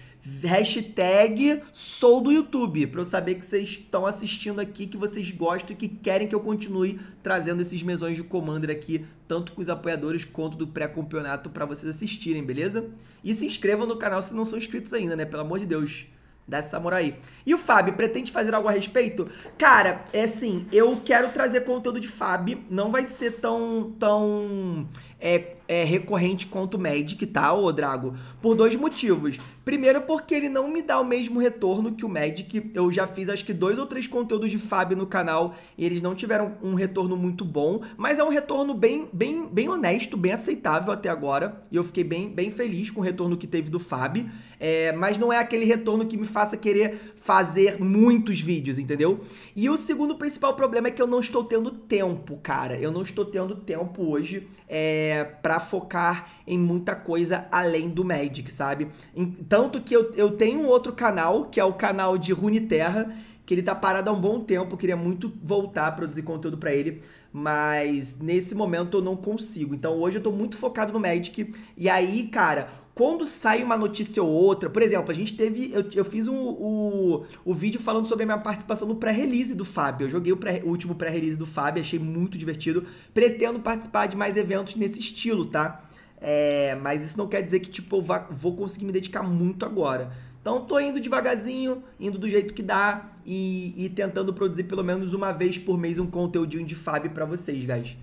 Hashtag sou do YouTube, para eu saber que vocês estão assistindo aqui, que vocês gostam e que querem que eu continue trazendo esses mesões de Commander aqui, tanto com os apoiadores quanto do pré-campeonato, para vocês assistirem, beleza? E se inscrevam no canal se não são inscritos ainda, né? Pelo amor de Deus moral aí. E o Fábio, pretende fazer algo a respeito? Cara, é assim, eu quero trazer conteúdo de Fábio, não vai ser tão, tão é, é recorrente quanto o Magic, tá, ô Drago? Por dois motivos. Primeiro, porque ele não me dá o mesmo retorno que o Magic. Eu já fiz acho que dois ou três conteúdos de Fab no canal e eles não tiveram um retorno muito bom, mas é um retorno bem, bem, bem honesto, bem aceitável até agora. E eu fiquei bem, bem feliz com o retorno que teve do Fab. É, mas não é aquele retorno que me faça querer fazer muitos vídeos, entendeu? E o segundo principal problema é que eu não estou tendo tempo, cara. Eu não estou tendo tempo hoje é, para focar em muita coisa além do Magic, sabe? Em, tanto que eu, eu tenho um outro canal, que é o canal de Terra, que ele tá parado há um bom tempo, queria muito voltar a produzir conteúdo para ele, mas nesse momento eu não consigo. Então hoje eu tô muito focado no Magic. E aí, cara, quando sai uma notícia ou outra, por exemplo, a gente teve. Eu, eu fiz um, o, vídeo falando sobre a minha participação no pré-release do Fábio. Eu joguei o, pré, o último pré-release do Fábio, achei muito divertido. Pretendo participar de mais eventos nesse estilo, tá? É, mas isso não quer dizer que, tipo, eu vá, vou conseguir me dedicar muito agora. Então tô indo devagarzinho, indo do jeito que dá e, e tentando produzir pelo menos uma vez por mês um conteúdinho de Fábio para vocês, guys.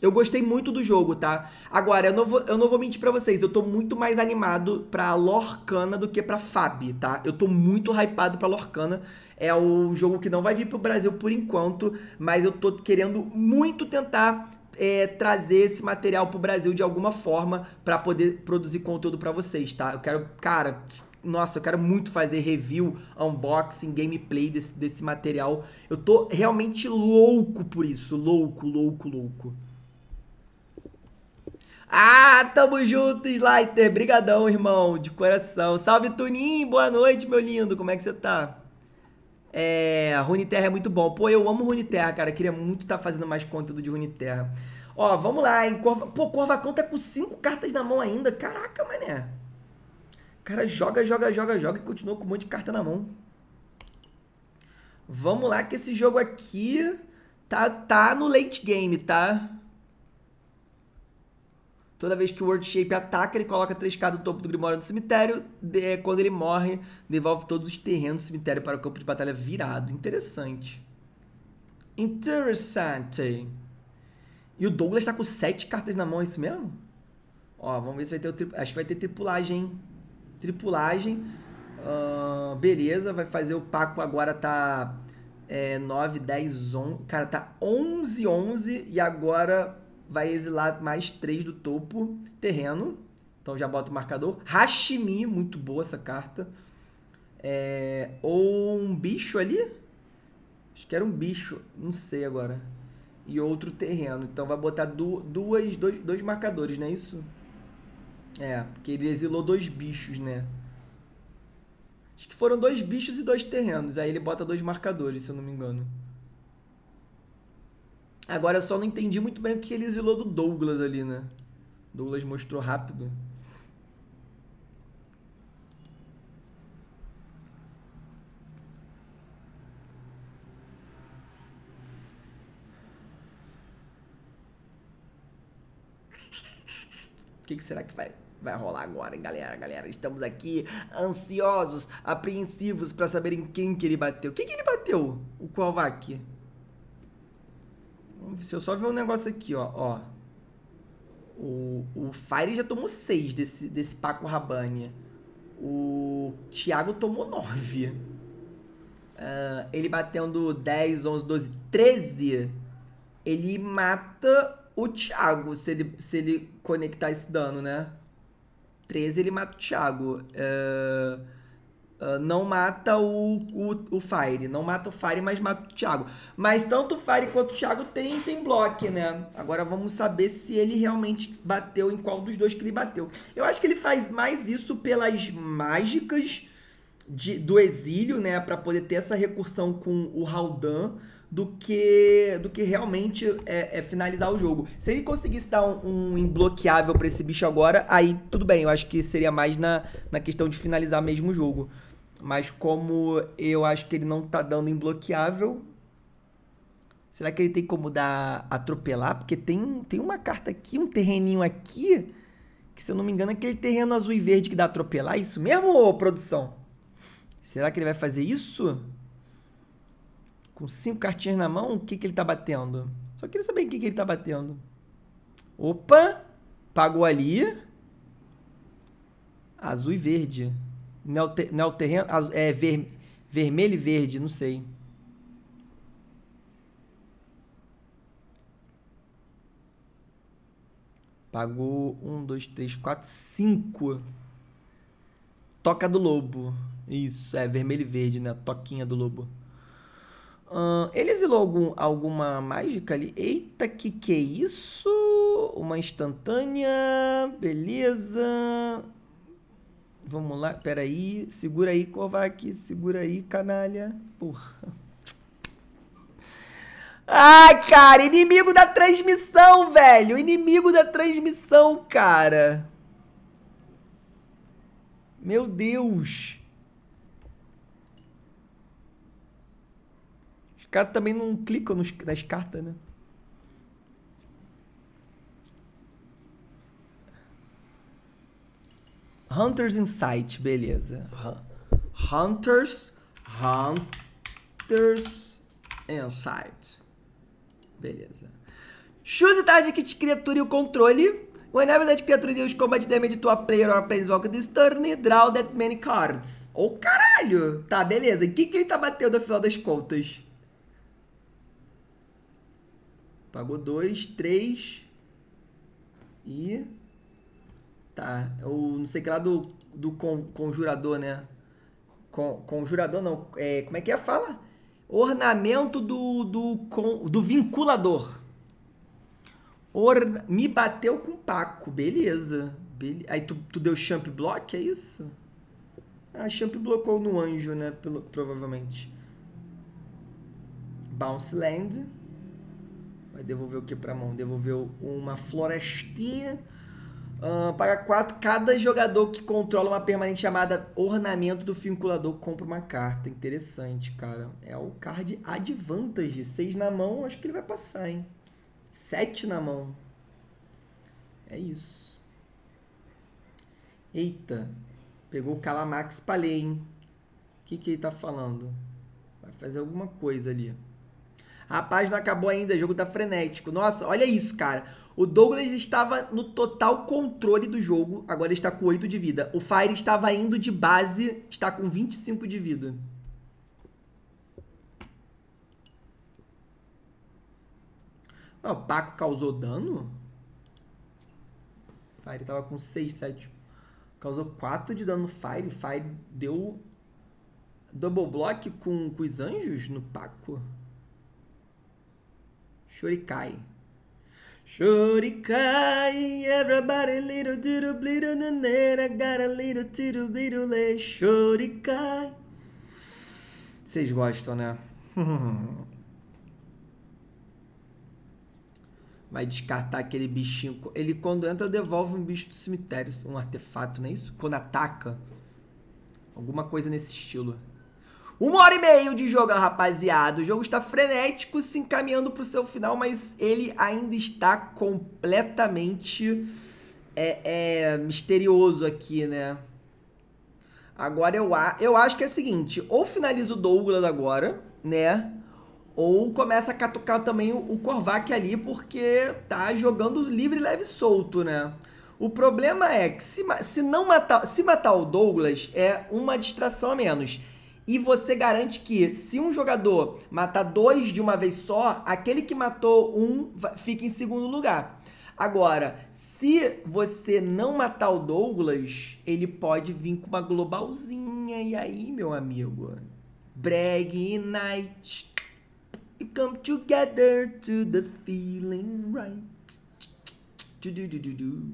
Eu gostei muito do jogo, tá? Agora, eu não vou, eu não vou mentir pra vocês, eu tô muito mais animado pra Lorcana do que pra Fab, tá? Eu tô muito hypado pra Lorcana. É o jogo que não vai vir pro Brasil por enquanto, mas eu tô querendo muito tentar é, trazer esse material pro Brasil de alguma forma pra poder produzir conteúdo pra vocês, tá? Eu quero, cara, nossa, eu quero muito fazer review, unboxing, gameplay desse, desse material. Eu tô realmente louco por isso, louco, louco, louco. Ah, tamo junto, Slider. Brigadão, irmão, de coração. Salve, Tuninho. Boa noite, meu lindo. Como é que você tá? É, Terra é muito bom. Pô, eu amo Rune Terra, cara. Queria muito estar tá fazendo mais conteúdo de Rune Terra. Ó, vamos lá, hein? Corva... Pô, Corvacão tá com cinco cartas na mão ainda. Caraca, mané. Cara, joga, joga, joga, joga e continua com um monte de carta na mão. Vamos lá que esse jogo aqui tá, tá no late game, tá? Toda vez que o World Shape ataca, ele coloca 3k do topo do Grimório do cemitério. De, é, quando ele morre, devolve todos os terrenos do cemitério para o campo de batalha virado. Interessante. Interessante. E o Douglas está com 7 cartas na mão, é isso mesmo? Ó, vamos ver se vai ter o tri... Acho que vai ter tripulagem, hein? Tripulagem. Uh, beleza, vai fazer o Paco agora tá é, 9, 10, 11. Cara, tá 11, 11 e agora vai exilar mais três do topo terreno. Então já bota o marcador. Hashimi, muito boa essa carta. É, ou um bicho ali. Acho que era um bicho, não sei agora. E outro terreno. Então vai botar du duas, dois, dois marcadores, não é isso? É, porque ele exilou dois bichos, né? Acho que foram dois bichos e dois terrenos. Aí ele bota dois marcadores, se eu não me engano. Agora eu só não entendi muito bem o que ele exilou do Douglas ali, né? Douglas mostrou rápido. O que, que será que vai vai rolar agora, hein, galera, galera. Estamos aqui ansiosos, apreensivos para saberem quem que ele bateu. O que ele bateu? O Kovac? se eu só ver um negócio aqui, ó, ó. O, o Fire já tomou 6 desse, desse Paco Rabanne. O Thiago tomou 9. Uh, ah, ele batendo 10, 11, 12, 13. Ele mata o Thiago se ele, se ele conectar esse dano, né? 13 ele mata o Thiago. Uh, ah, não mata o, o, o, Fire. Não mata o Fire, mas mata o Thiago. Mas tanto o Fire quanto o Thiago tem, tem bloco, né? Agora vamos saber se ele realmente bateu em qual dos dois que ele bateu. Eu acho que ele faz mais isso pelas mágicas de, do exílio, né? Pra poder ter essa recursão com o Haldan do que do que realmente é, é, finalizar o jogo. Se ele conseguisse dar um, um imbloqueável para esse bicho agora, aí tudo bem. Eu acho que seria mais na, na questão de finalizar mesmo o jogo. Mas como eu acho que ele não tá dando em bloqueável, será que ele tem como dar atropelar? Porque tem, tem uma carta aqui, um terreninho aqui, que se eu não me engano é aquele terreno azul e verde que dá atropelar. Isso mesmo, produção? Será que ele vai fazer isso? Com cinco cartinhas na mão, o que, que ele tá batendo? Só queria saber o que, que ele tá batendo. Opa! Pagou ali. Azul e verde. Não é o, não é o terreno. É ver, vermelho e verde, não sei. Pagou um, dois, três, quatro, cinco. Toca do lobo. Isso, é vermelho e verde, né? Toquinha do lobo. Hum, ele exilou algum, alguma mágica ali? Eita, que que é isso? Uma instantânea. Beleza. Vamos lá, peraí. Segura aí, Kovac. Segura aí, canalha. Porra. Ai, cara, inimigo da transmissão, velho. Inimigo da transmissão, cara. Meu Deus. Os caras também não clicam nas cartas, né? Hunter's Insight, beleza. Hunters, Hunters Insight. Beleza. Choose target que te criatura e o controle. Whenever that criatura deals combat damage to a player or planeswalker this turn, draw that many cards. Ô oh, caralho! Tá, beleza. O que, que ele tá batendo no final das contas? Pagou dois, três e... Tá. O não sei que lá do, do con, conjurador, né? Con, conjurador não. É, como é que é a fala? Ornamento do, do, con, do vinculador. Or, me bateu com Paco. Beleza. Bele, aí tu, tu deu champ block, é isso? A ah, champ blocou no anjo, né? Pelo, provavelmente. Bounce Land. Vai devolver o que pra mão? Devolveu uma florestinha Uh, para 4, cada jogador que controla uma permanente chamada Ornamento do Finculador compra uma carta. Interessante, cara. É o card Advantage. 6 na mão, acho que ele vai passar, hein? 7 na mão. É isso. Eita. Pegou o Calamax Palê, hein? O que, que ele tá falando? Vai fazer alguma coisa ali. Rapaz, não acabou ainda. O jogo tá frenético. Nossa, olha isso, cara. O Douglas estava no total controle do jogo, agora está com 8 de vida. O Fire estava indo de base, está com 25 de vida. Ah, o Paco causou dano? Fire estava com 6, 7. Causou 4 de dano no Fire. Fire deu double block com, com os anjos no Paco. Shurikai. Shorikai, everybody little doodle blittle nanera, got a little tiddle blittle lay, eh, Kai. Vocês gostam, né? Vai descartar aquele bichinho. Ele quando entra devolve um bicho do cemitério, um artefato, não é isso? Quando ataca. Alguma coisa nesse estilo. Uma hora e meia de jogo, rapaziada. O jogo está frenético, se encaminhando para o seu final, mas ele ainda está completamente é, é, misterioso aqui, né? Agora eu, a, eu acho que é o seguinte: ou finaliza o Douglas agora, né? Ou começa a catucar também o, Korvac ali, porque tá jogando livre, leve solto, né? O problema é que se, se não matar, se matar o Douglas é uma distração a menos e você garante que se um jogador matar dois de uma vez só, aquele que matou um fica em segundo lugar. Agora, se você não matar o Douglas, ele pode vir com uma globalzinha. E aí, meu amigo? Brag night. You come together to the feeling right. Du, du, du,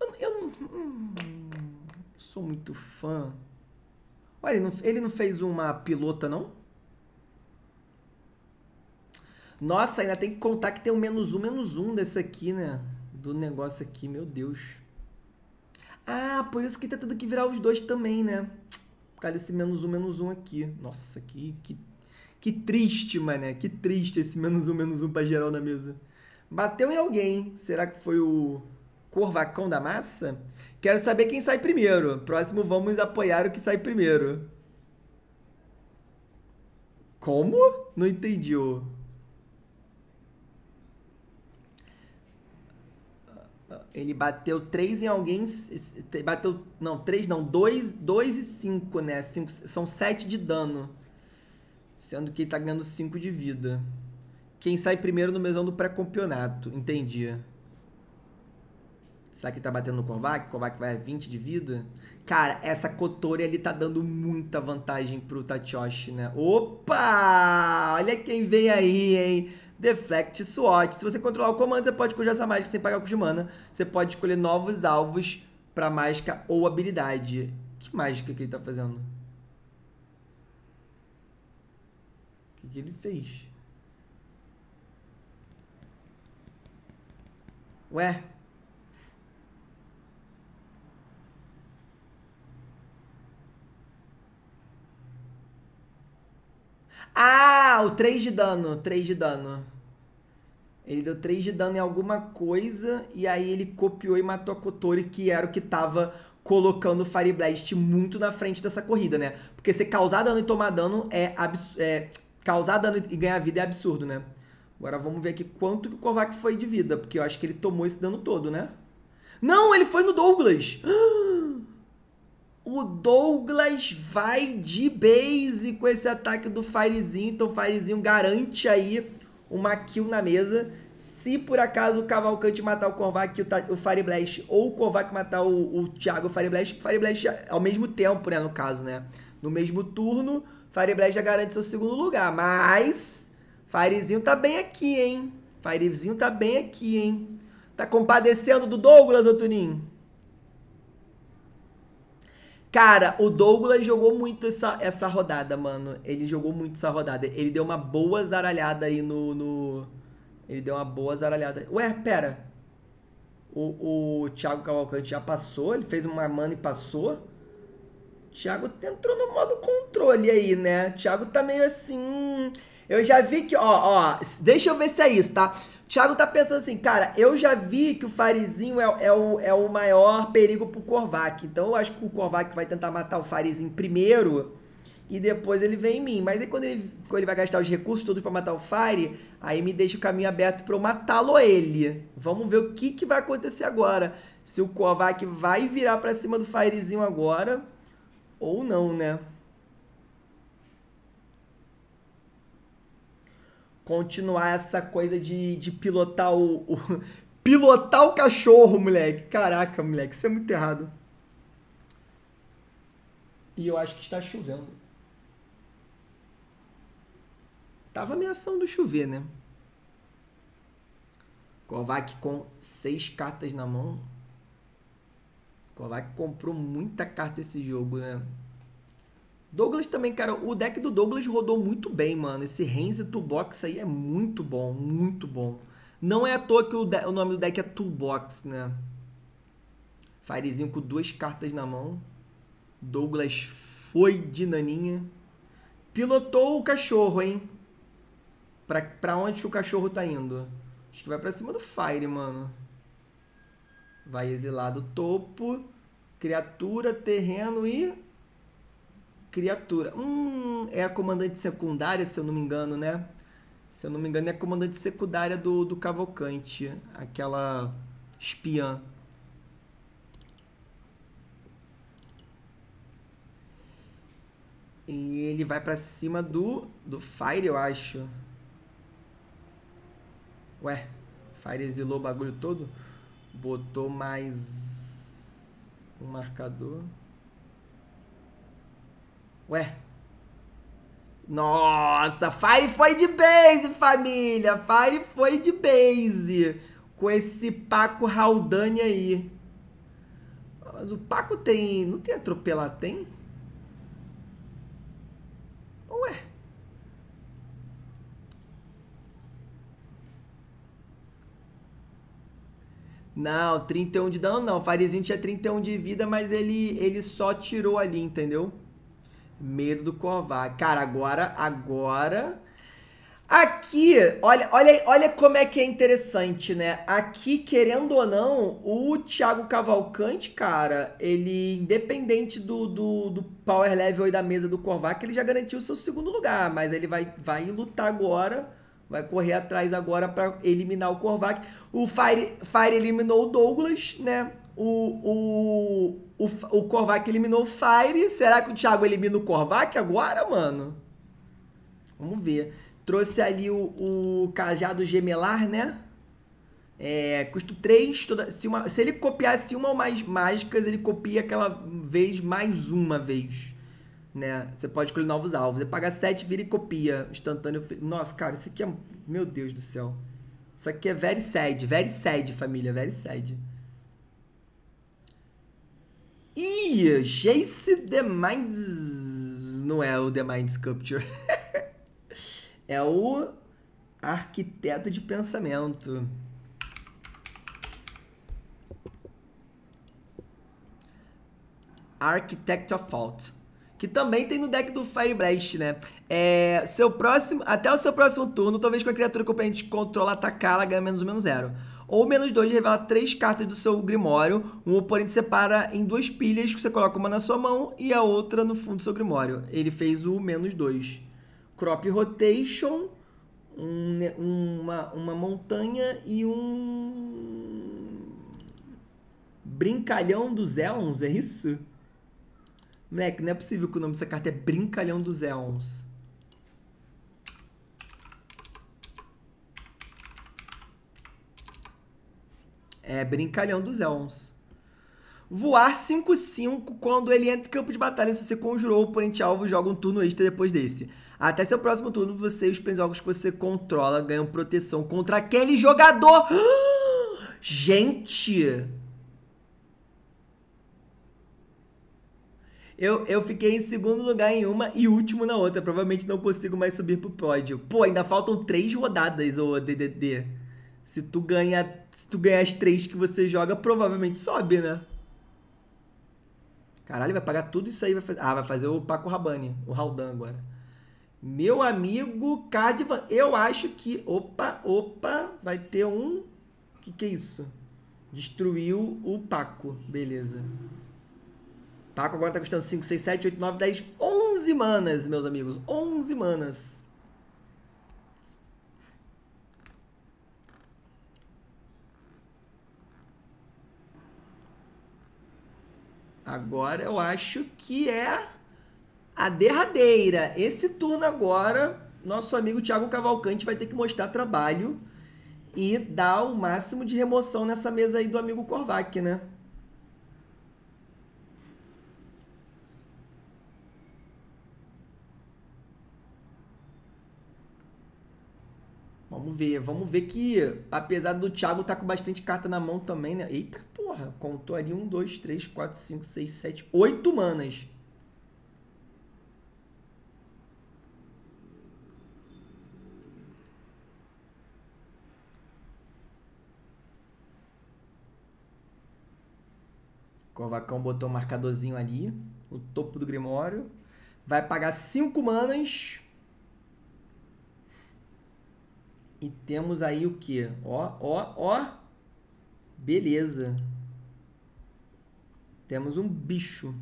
eu, eu não hum, sou muito fã Ué, ele não, ele não fez uma pilota, não? Nossa, ainda tem que contar que tem o um menos um, menos um desse aqui, né? Do negócio aqui, meu Deus. Ah, por isso que tá tendo que virar os dois também, né? Por causa desse menos um, menos um aqui. Nossa, que, que, que triste, mané. Que triste esse menos um, menos um pra geral na mesa. Bateu em alguém. Será que foi o Corvacão da Massa? Quero saber quem sai primeiro. Próximo, vamos apoiar o que sai primeiro. Como? Não entendi. Ele bateu 3 em alguém. Bateu. Não, 3 não. 2, dois e 5, né? são 7 de dano. Sendo que ele tá ganhando 5 de vida. Quem sai primeiro no mesão do pré-campeonato. Entendi. Será que tá batendo no Kovac? Kovac vai a 20 de vida? Cara, essa Kotori ali tá dando muita vantagem pro Tachoshi, né? Opa! Olha quem vem aí, hein? Deflect SWAT. Se você controlar o comando, você pode curar essa mágica sem pagar o custo de mana. Você pode escolher novos alvos pra mágica ou habilidade. Que mágica que ele tá fazendo? O que, que ele fez? Ué? Ah, o 3 de dano, 3 de dano. Ele deu 3 de dano em alguma coisa e aí ele copiou e matou a Kotori, que era o que tava colocando o Fire Blast muito na frente dessa corrida, né? Porque você causar dano e tomar dano é, é causar dano e ganhar vida é absurdo, né? Agora vamos ver aqui quanto que o Kovac foi de vida, porque eu acho que ele tomou esse dano todo, né? Não, ele foi no Douglas! Ah! O Douglas vai de base com esse ataque do Firezinho. Então o Firezinho garante aí uma kill na mesa. Se por acaso o Cavalcante matar o Korvac o Fireblast, ou o Korvac matar o, o Thiago o Fireblast, o Fireblast é ao mesmo tempo, né, no caso, né? No mesmo turno, Fire já garante seu segundo lugar. Mas Firezinho tá bem aqui, hein? Firezinho tá bem aqui, hein? Tá compadecendo do Douglas, Antoninho? Cara, o Douglas jogou muito essa, essa rodada, mano. Ele jogou muito essa rodada. Ele deu uma boa zaralhada aí no. no... Ele deu uma boa zaralhada. Ué, pera. O, o Thiago Cavalcante já passou, ele fez uma mana e passou. Thiago entrou no modo controle aí, né? Thiago tá meio assim. Eu já vi que, ó, ó, deixa eu ver se é isso, tá? Thiago tá pensando assim, cara, eu já vi que o Farizinho é, é, o, é o maior perigo pro Korvac. Então eu acho que o Korvac vai tentar matar o Farizinho primeiro e depois ele vem em mim. Mas aí quando ele, quando ele vai gastar os recursos todos para matar o Fire, aí me deixa o caminho aberto para eu matá-lo ele. Vamos ver o que, que vai acontecer agora. Se o Korvac vai virar para cima do Farizinho agora ou não, né? continuar essa coisa de, de pilotar o, o Pilotar o cachorro, moleque. Caraca, moleque, isso é muito errado. E eu acho que está chovendo. Tava ameaçando chover, né? Kovac com seis cartas na mão. Kovac comprou muita carta esse jogo, né? Douglas também, cara, o deck do Douglas rodou muito bem, mano. Esse Rainsy Toolbox aí é muito bom, muito bom. Não é à toa que o, o nome do deck é Toolbox, né? Firezinho com duas cartas na mão. Douglas foi de naninha. Pilotou o cachorro, hein? Pra, pra onde que o cachorro tá indo? Acho que vai pra cima do Fire, mano. Vai exilar do topo. Criatura, terreno e criatura. Hum, é a comandante secundária, se eu não me engano, né? Se eu não me engano, é a comandante secundária do, do Cavalcante, aquela espiã. E ele vai para cima do do Fire, eu acho. Ué, Fire exilou o bagulho todo? Botou mais um marcador. Ué? Nossa, Fire foi de base, família! Fire foi de base! Com esse Paco Haldane aí. Mas o Paco tem. Não tem atropelar? Tem? Ué? Não, 31 de dano não. O Farizinho tinha 31 de vida, mas ele, ele só tirou ali, entendeu? Medo do Kovac. Cara, agora, agora. Aqui, olha, olha, olha como é que é interessante, né? Aqui, querendo ou não, o Thiago Cavalcante, cara, ele, independente do, do, do power level e da mesa do Korvac, ele já garantiu o seu segundo lugar, mas ele vai, vai lutar agora, vai correr atrás agora para eliminar o Korvac. O Fire, Fire eliminou o Douglas, né? O, o, o, o Korvac eliminou o Fire. Será que o Thiago elimina o Korvac agora, mano? Vamos ver. Trouxe ali o, o cajado gemelar, né? É, custo 3. Toda, se, uma, se ele copiasse uma ou mais mágicas, ele copia aquela vez mais uma vez. Né? Você pode escolher novos alvos. Ele paga 7, vira e copia. Instantâneo. Nossa, cara, isso aqui é. Meu Deus do céu. Isso aqui é very sad. Very sad, família. Very sad. E Jace The Minds. Não é o The Mind Sculpture. é o Arquiteto de Pensamento. Architect of Fault. Que também tem no deck do Fireblast, né? É, seu próximo, até o seu próximo turno, talvez com a criatura que o oponente controla, atacá-la, ganha menos ou menos zero ou menos 2 revela três cartas do seu Grimório. Um oponente separa em duas pilhas, que você coloca uma na sua mão e a outra no fundo do seu Grimório. Ele fez o menos 2. Crop Rotation, um, uma, uma montanha e um... Brincalhão dos Elons, é isso? Moleque, não é possível que o nome dessa carta é Brincalhão dos Elons. É brincalhão dos Elms. Voar 5-5 quando ele entra em campo de batalha. Se você conjurou o oponente alvo, joga um turno extra depois desse. Até seu próximo turno, você e os penjogos que você controla ganham proteção contra aquele jogador. Gente! Eu, eu fiquei em segundo lugar em uma e último na outra. Provavelmente não consigo mais subir pro pódio. Pô, ainda faltam três rodadas, ô DDD. Se tu ganha, se tu ganhar as três que você joga, provavelmente sobe, né? Caralho, vai pagar tudo isso aí. Vai fazer... Ah, vai fazer o Paco Rabanne, o Haldan agora. Meu amigo Cardivan, eu acho que. Opa, opa, vai ter um. Que que é isso? Destruiu o Paco. Beleza. Paco agora tá custando 5, 6, 7, 8, 9, 10, 11 manas, meus amigos. 11 manas. Agora eu acho que é a derradeira. Esse turno agora, nosso amigo Thiago Cavalcante vai ter que mostrar trabalho e dar o máximo de remoção nessa mesa aí do amigo Korvac, né? Vamos ver. Vamos ver que, apesar do Thiago tá com bastante carta na mão também, né? Eita porra, contou ali um, dois, três, quatro, cinco, seis, sete, oito manas. Corvacão botou o um marcadorzinho ali no topo do Grimório. Vai pagar cinco manas. E temos aí o que? Ó, ó, ó. Beleza. Temos um bicho.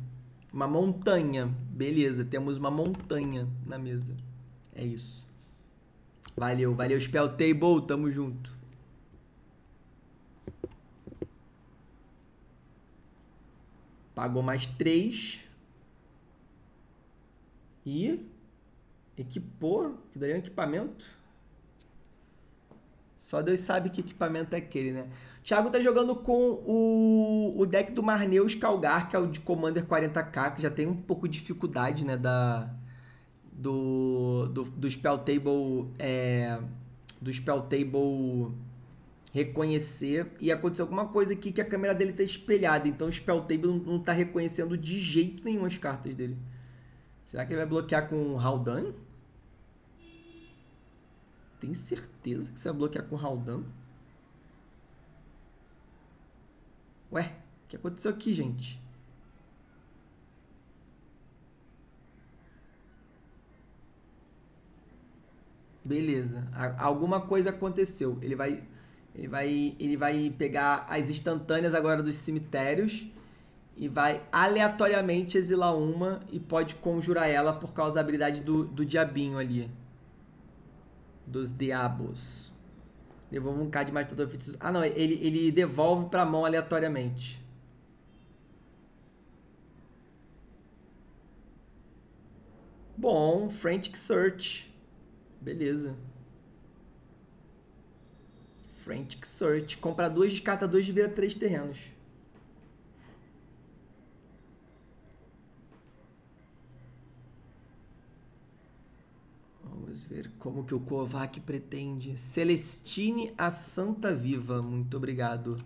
Uma montanha. Beleza, temos uma montanha na mesa. É isso. Valeu, valeu, Spell Table. Tamo junto. Pagou mais três. E equipou, que daria um equipamento. Só Deus sabe que equipamento é aquele, né? O Thiago tá jogando com o, o deck do Marneus Calgar, que é o de Commander 40k, que já tem um pouco de dificuldade, né? Da, do, do, do Spell Table. É, do Spell Table reconhecer. E aconteceu alguma coisa aqui que a câmera dele tá espelhada. Então o Spell Table não, não tá reconhecendo de jeito nenhum as cartas dele. Será que ele vai bloquear com o Haldan? Tem certeza que você vai bloquear com Raldan? Ué, o que aconteceu aqui, gente? Beleza. Alguma coisa aconteceu. Ele vai, ele vai, ele vai pegar as instantâneas agora dos cemitérios e vai aleatoriamente exilar uma e pode conjurar ela por causa da habilidade do, do diabinho ali dos diabos. Devolvo um K de matador feitiço. Ah, não, ele, ele devolve pra mão aleatoriamente. Bom, Frantic Search. Beleza. Frantic Search. Comprar de descarta dois e vira três terrenos. Vamos ver como que o Kovac pretende. Celestine a Santa Viva. Muito obrigado.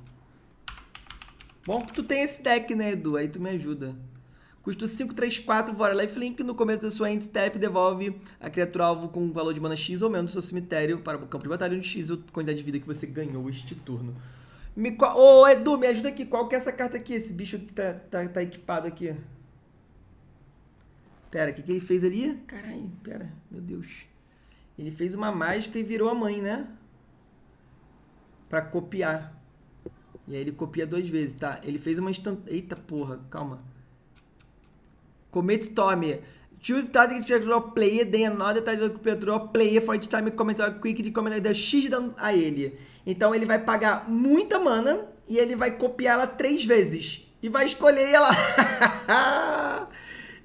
Bom que tu tem esse deck, né, Edu? Aí tu me ajuda. Custo 534 Vora Lifelink. No começo da sua end step, devolve a criatura alvo com um valor de mana X ou menos do seu cemitério para o campo de batalha onde X ou é quantidade de vida que você ganhou este turno. Me, ô, Edu, me ajuda aqui. Qual que é essa carta aqui? Esse bicho que tá, tá, tá equipado aqui. Pera, o que, que ele fez ali? Caralho, pera. Meu Deus. Ele fez uma mágica e virou a mãe, né? Para copiar. E aí ele copia duas vezes, tá? Ele fez uma instant... Eita porra, calma. Commit Storm. Choose target to player, then another target to player for each time comment or quick de comment the X a ele. Então ele vai pagar muita mana e ele vai copiar ela três vezes. E vai escolher ela.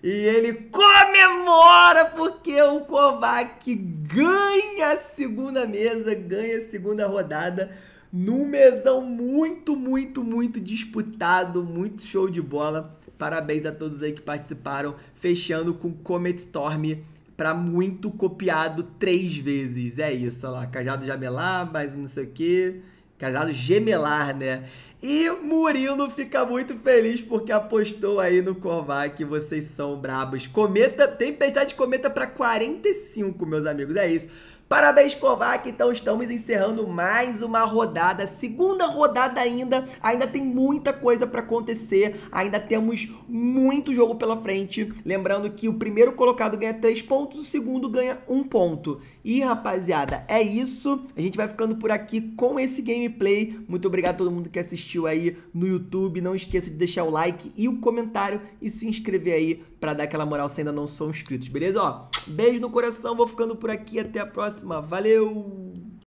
E ele comemora porque o Kovac ganha a segunda mesa, ganha a segunda rodada num mesão muito, muito, muito disputado, muito show de bola. Parabéns a todos aí que participaram, fechando com Comet Storm para muito copiado três vezes. É isso, olha lá, Cajado Jamelá, mais um não sei o quê. Casado gemelar, né? E Murilo fica muito feliz porque apostou aí no Kovac. Vocês são brabos. Cometa, tempestade cometa para 45, meus amigos. É isso. Parabéns, Kovac. Então estamos encerrando mais uma rodada, segunda rodada ainda. Ainda tem muita coisa para acontecer, ainda temos muito jogo pela frente. Lembrando que o primeiro colocado ganha 3 pontos, o segundo ganha 1 ponto. E rapaziada, é isso. A gente vai ficando por aqui com esse gameplay. Muito obrigado a todo mundo que assistiu aí no YouTube. Não esqueça de deixar o like e o comentário e se inscrever aí para dar aquela moral se ainda não são inscritos, beleza? Ó, beijo no coração, vou ficando por aqui. Até a próxima próxima. Valeu!